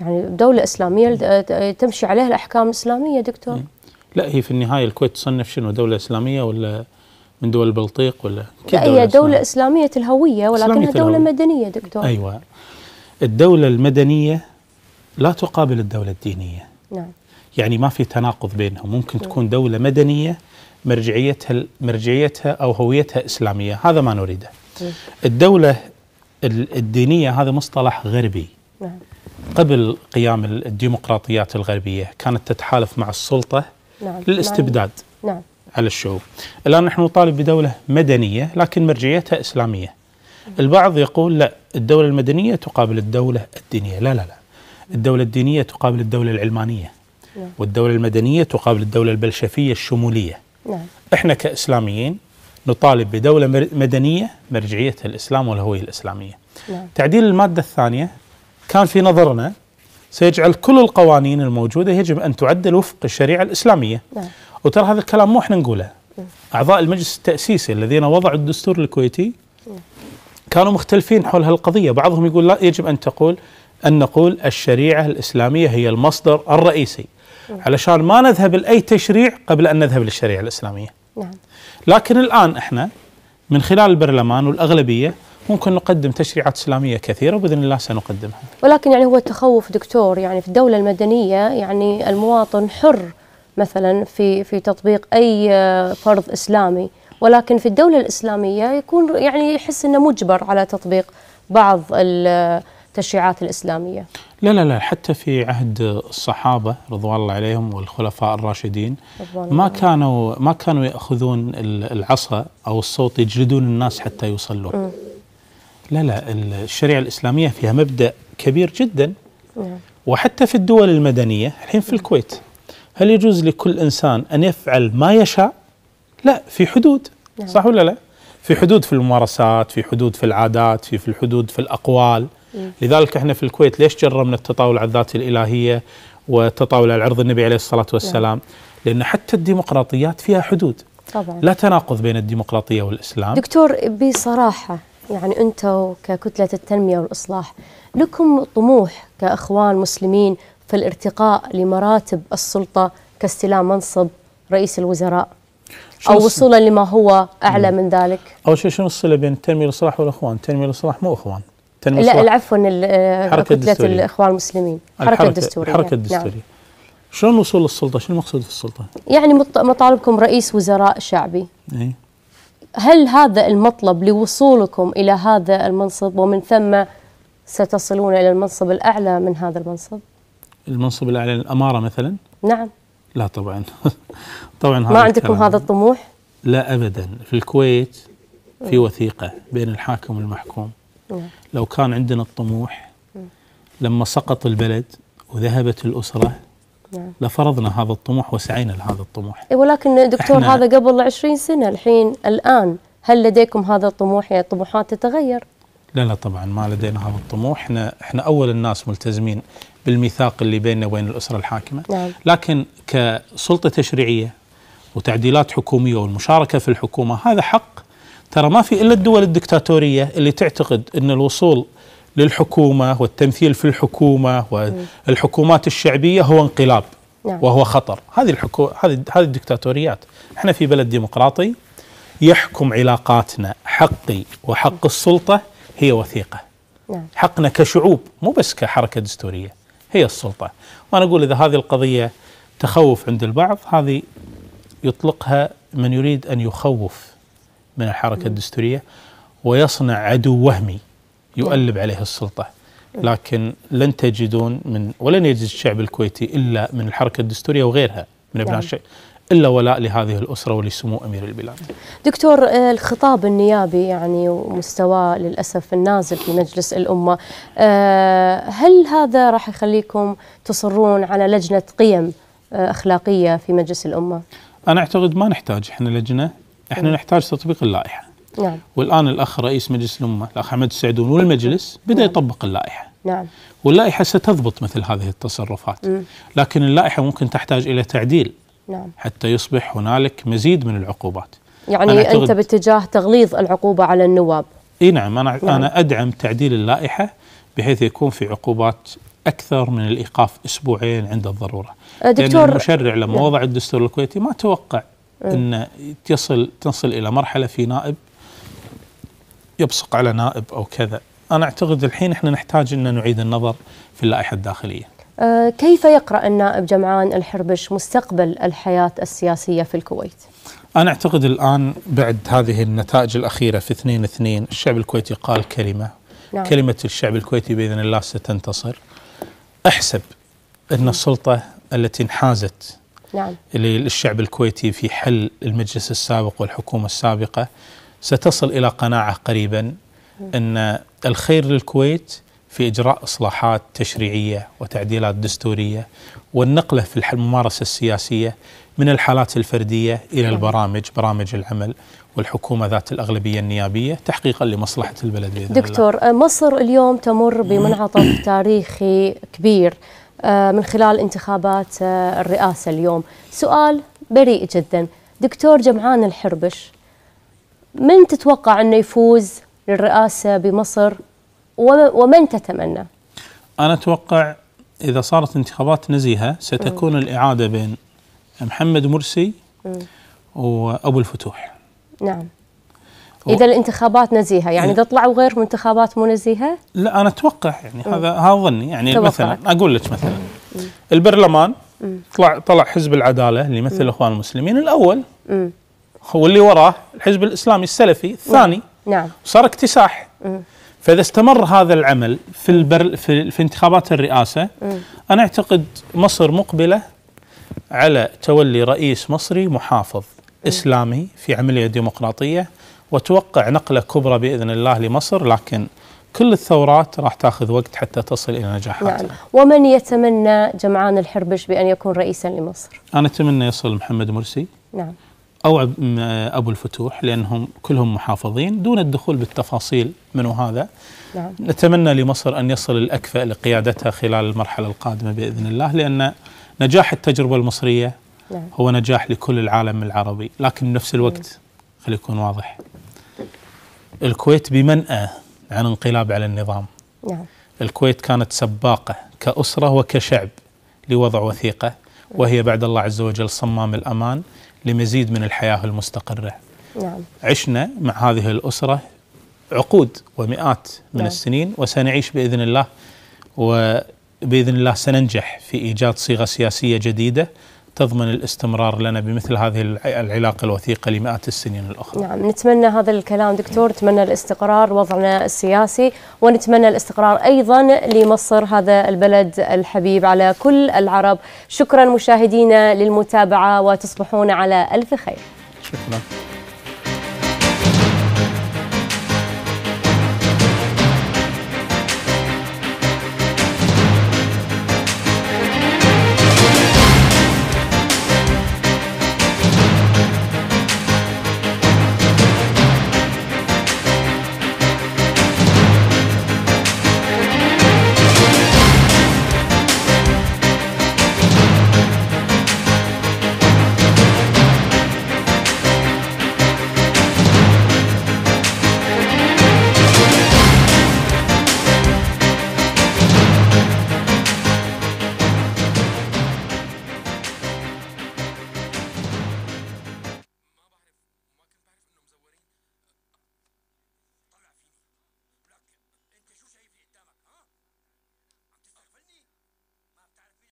يعني دولة إسلامية آه، تمشي عليها الأحكام الإسلامية دكتور إيه. لا هي في النهاية الكويت تصنف شنو دولة إسلامية ولا من دول البلطيق ولا لا هي دولة, دولة إسلامية الهوية ولكنها دولة الهوية. مدنية دكتور أيوة الدولة المدنية لا تقابل الدولة الدينية نعم يعني ما في تناقض بينهم ممكن نعم. تكون دولة مدنية مرجعيتها مرجعيتها أو هويتها إسلامية هذا ما نريده نعم. الدولة الدينيه هذا مصطلح غربي نعم. قبل قيام الديمقراطيات الغربيه كانت تتحالف مع السلطه نعم. للاستبداد نعم. على الشعوب الان نحن نطالب بدوله مدنيه لكن مرجعيتها اسلاميه البعض يقول لا الدوله المدنيه تقابل الدوله الدينيه لا لا لا الدوله الدينيه تقابل الدوله العلمانيه نعم. والدوله المدنيه تقابل الدوله البلشفيه الشموليه نعم. احنا كاسلاميين نطالب بدولة مدنية مرجعيتها الإسلام والهوية الإسلامية نعم. تعديل المادة الثانية كان في نظرنا سيجعل كل القوانين الموجودة يجب أن تعدل وفق الشريعة الإسلامية نعم. وترى هذا الكلام مو احنا نقوله نعم. أعضاء المجلس التأسيسي الذين وضعوا الدستور الكويتي نعم. كانوا مختلفين حول هالقضية بعضهم يقول لا يجب أن تقول أن نقول الشريعة الإسلامية هي المصدر الرئيسي نعم. علشان ما نذهب لأي تشريع قبل أن نذهب للشريعة الإسلامية نعم. لكن الآن إحنا من خلال البرلمان والأغلبية ممكن نقدم تشريعات اسلاميه كثيره وباذن الله سنقدمها. ولكن يعني هو التخوف دكتور يعني في الدوله المدنيه يعني المواطن حر مثلا في في تطبيق اي فرض اسلامي ولكن في الدوله الاسلاميه يكون يعني يحس انه مجبر على تطبيق بعض ال التشريعات الإسلامية لا لا لا حتى في عهد الصحابة رضوان الله عليهم والخلفاء الراشدين ما كانوا ما كانوا يأخذون العصا أو الصوت يجلدون الناس حتى يصلون لا لا الشريعة الإسلامية فيها مبدأ كبير جدا وحتى في الدول المدنية الحين في الكويت هل يجوز لكل إنسان أن يفعل ما يشاء؟ لا في حدود نعم. صح ولا لا؟ في حدود في الممارسات في حدود في العادات في في الحدود في الأقوال لذلك احنا في الكويت ليش جرمنا التطاول على الذات الالهيه والتطاول على عرض النبي عليه الصلاه والسلام؟ لان حتى الديمقراطيات فيها حدود. طبعا لا تناقض بين الديمقراطيه والاسلام. دكتور بصراحه يعني انتم ككتله التنميه والاصلاح لكم طموح كاخوان مسلمين في الارتقاء لمراتب السلطه كاستلام منصب رئيس الوزراء او وصولا لما هو اعلى من ذلك؟ اول شيء شنو الصله بين التنميه والاصلاح والاخوان؟ التنميه والاصلاح مو اخوان. تنمسوح لا عفوا آه، كتله الاخوان المسلمين الحركه الدستوريه الحركه الدستوريه نعم. شلون وصول السلطه؟ شنو المقصود في السلطه؟ يعني مطالبكم رئيس وزراء شعبي. اي هل هذا المطلب لوصولكم الى هذا المنصب ومن ثم ستصلون الى المنصب الاعلى من هذا المنصب؟ المنصب الاعلى للاماره مثلا؟ نعم. لا طبعا طبعا ما عندكم هذا الطموح؟ لا ابدا في الكويت في وثيقه بين الحاكم والمحكوم لو كان عندنا الطموح لما سقط البلد وذهبت الأسرة نعم. لفرضنا هذا الطموح وسعينا لهذا الطموح إيه، ولكن دكتور هذا قبل 20 سنة الحين الآن هل لديكم هذا الطموح يعني الطموحات تتغير لا لا طبعا ما لدينا هذا الطموح احنا احنا اول الناس ملتزمين بالميثاق اللي بيننا وبين الاسره الحاكمه نعم. لكن كسلطه تشريعيه وتعديلات حكوميه والمشاركه في الحكومه هذا حق ترى ما في الا الدول الدكتاتوريه اللي تعتقد ان الوصول للحكومه والتمثيل في الحكومه والحكومات الشعبيه هو انقلاب نعم. وهو خطر هذه الحكو... هذه هذه الدكتاتوريات احنا في بلد ديمقراطي يحكم علاقاتنا حقي وحق السلطه هي وثيقه نعم. حقنا كشعوب مو بس كحركه دستوريه هي السلطه وانا اقول اذا هذه القضيه تخوف عند البعض هذه يطلقها من يريد ان يخوف من الحركة الدستورية ويصنع عدو وهمي يؤلب عليه السلطة لكن لن تجدون من ولن يجد الشعب الكويتي إلا من الحركة الدستورية وغيرها من أبناء الشعب نعم. الا ولاء لهذه الاسره ولسمو امير البلاد. دكتور آه، الخطاب النيابي يعني ومستواه للاسف النازل في مجلس الامه آه، هل هذا راح يخليكم تصرون على لجنه قيم آه، اخلاقيه في مجلس الامه؟ انا اعتقد ما نحتاج احنا لجنه احنا نعم. نحتاج تطبيق اللائحه نعم والان الاخ رئيس مجلس الامه الاخ احمد السعدون والمجلس نعم. بدا نعم. يطبق اللائحه نعم واللائحه ستضبط مثل هذه التصرفات م. لكن اللائحه ممكن تحتاج الى تعديل نعم حتى يصبح هنالك مزيد من العقوبات يعني انت باتجاه تغليظ العقوبه على النواب اي نعم انا نعم. انا ادعم تعديل اللائحه بحيث يكون في عقوبات اكثر من الايقاف اسبوعين عند الضروره أه، دكتور يعني المشرع لما نعم. وضع الدستور الكويتي ما توقع إيه. ان تصل تصل الى مرحله في نائب يبصق على نائب او كذا انا اعتقد الحين احنا نحتاج ان نعيد النظر في اللائحه الداخليه أه كيف يقرا النائب جمعان الحربش مستقبل الحياه السياسيه في الكويت انا اعتقد الان بعد هذه النتائج الاخيره في 2 2 الشعب الكويتي قال كلمه نعم. كلمه الشعب الكويتي باذن الله ستنتصر احسب ان السلطه التي انحازت نعم. للشعب الكويتي في حل المجلس السابق والحكومة السابقة ستصل إلى قناعة قريبا أن الخير للكويت في إجراء إصلاحات تشريعية وتعديلات دستورية والنقلة في الممارسة السياسية من الحالات الفردية إلى نعم. البرامج برامج العمل والحكومة ذات الأغلبية النيابية تحقيقا لمصلحة البلد بإذن دكتور الله. مصر اليوم تمر بمنعطف تاريخي كبير آه، من خلال انتخابات آه، الرئاسة اليوم سؤال بريء جدا دكتور جمعان الحربش من تتوقع أنه يفوز للرئاسة بمصر ومن تتمنى؟ أنا أتوقع إذا صارت انتخابات نزيهة ستكون م. الإعادة بين محمد مرسي م. وأبو الفتوح نعم اذا الانتخابات نزيهه يعني إيه. اذا طلعوا غير انتخابات مو نزيهه؟ لا انا اتوقع يعني إيه. هذا هذا ظني يعني مثلا اقول لك مثلا مم. إيه. البرلمان مم. طلع طلع حزب العداله اللي يمثل الاخوان المسلمين الاول هو واللي وراه الحزب الاسلامي السلفي الثاني نعم صار اكتساح فاذا استمر هذا العمل في البر في, في انتخابات الرئاسه انا اعتقد مصر مقبله على تولي رئيس مصري محافظ اسلامي في عمليه ديمقراطيه وتوقع نقلة كبرى بإذن الله لمصر لكن كل الثورات راح تاخذ وقت حتى تصل الى نجاحاتها. نعم، ومن يتمنى جمعان الحربش بان يكون رئيسا لمصر؟ انا اتمنى يصل محمد مرسي. نعم. او ابو الفتوح لانهم كلهم محافظين دون الدخول بالتفاصيل من هذا. نعم. نتمنى لمصر ان يصل الاكفأ لقيادتها خلال المرحله القادمه باذن الله لان نجاح التجربه المصريه نعم. هو نجاح لكل العالم العربي، لكن بنفس الوقت نعم. خلي يكون واضح الكويت بمنأى عن انقلاب على النظام نعم. الكويت كانت سباقة كأسرة وكشعب لوضع وثيقة وهي بعد الله عز وجل صمام الأمان لمزيد من الحياة المستقرة نعم. عشنا مع هذه الأسرة عقود ومئات من نعم. السنين وسنعيش بإذن الله وبإذن الله سننجح في إيجاد صيغة سياسية جديدة تضمن الاستمرار لنا بمثل هذه العلاقة الوثيقة لمئات السنين الأخرى نعم نتمنى هذا الكلام دكتور نتمنى الاستقرار وضعنا السياسي ونتمنى الاستقرار أيضا لمصر هذا البلد الحبيب على كل العرب شكرا مشاهدينا للمتابعة وتصبحون على ألف خير شكرا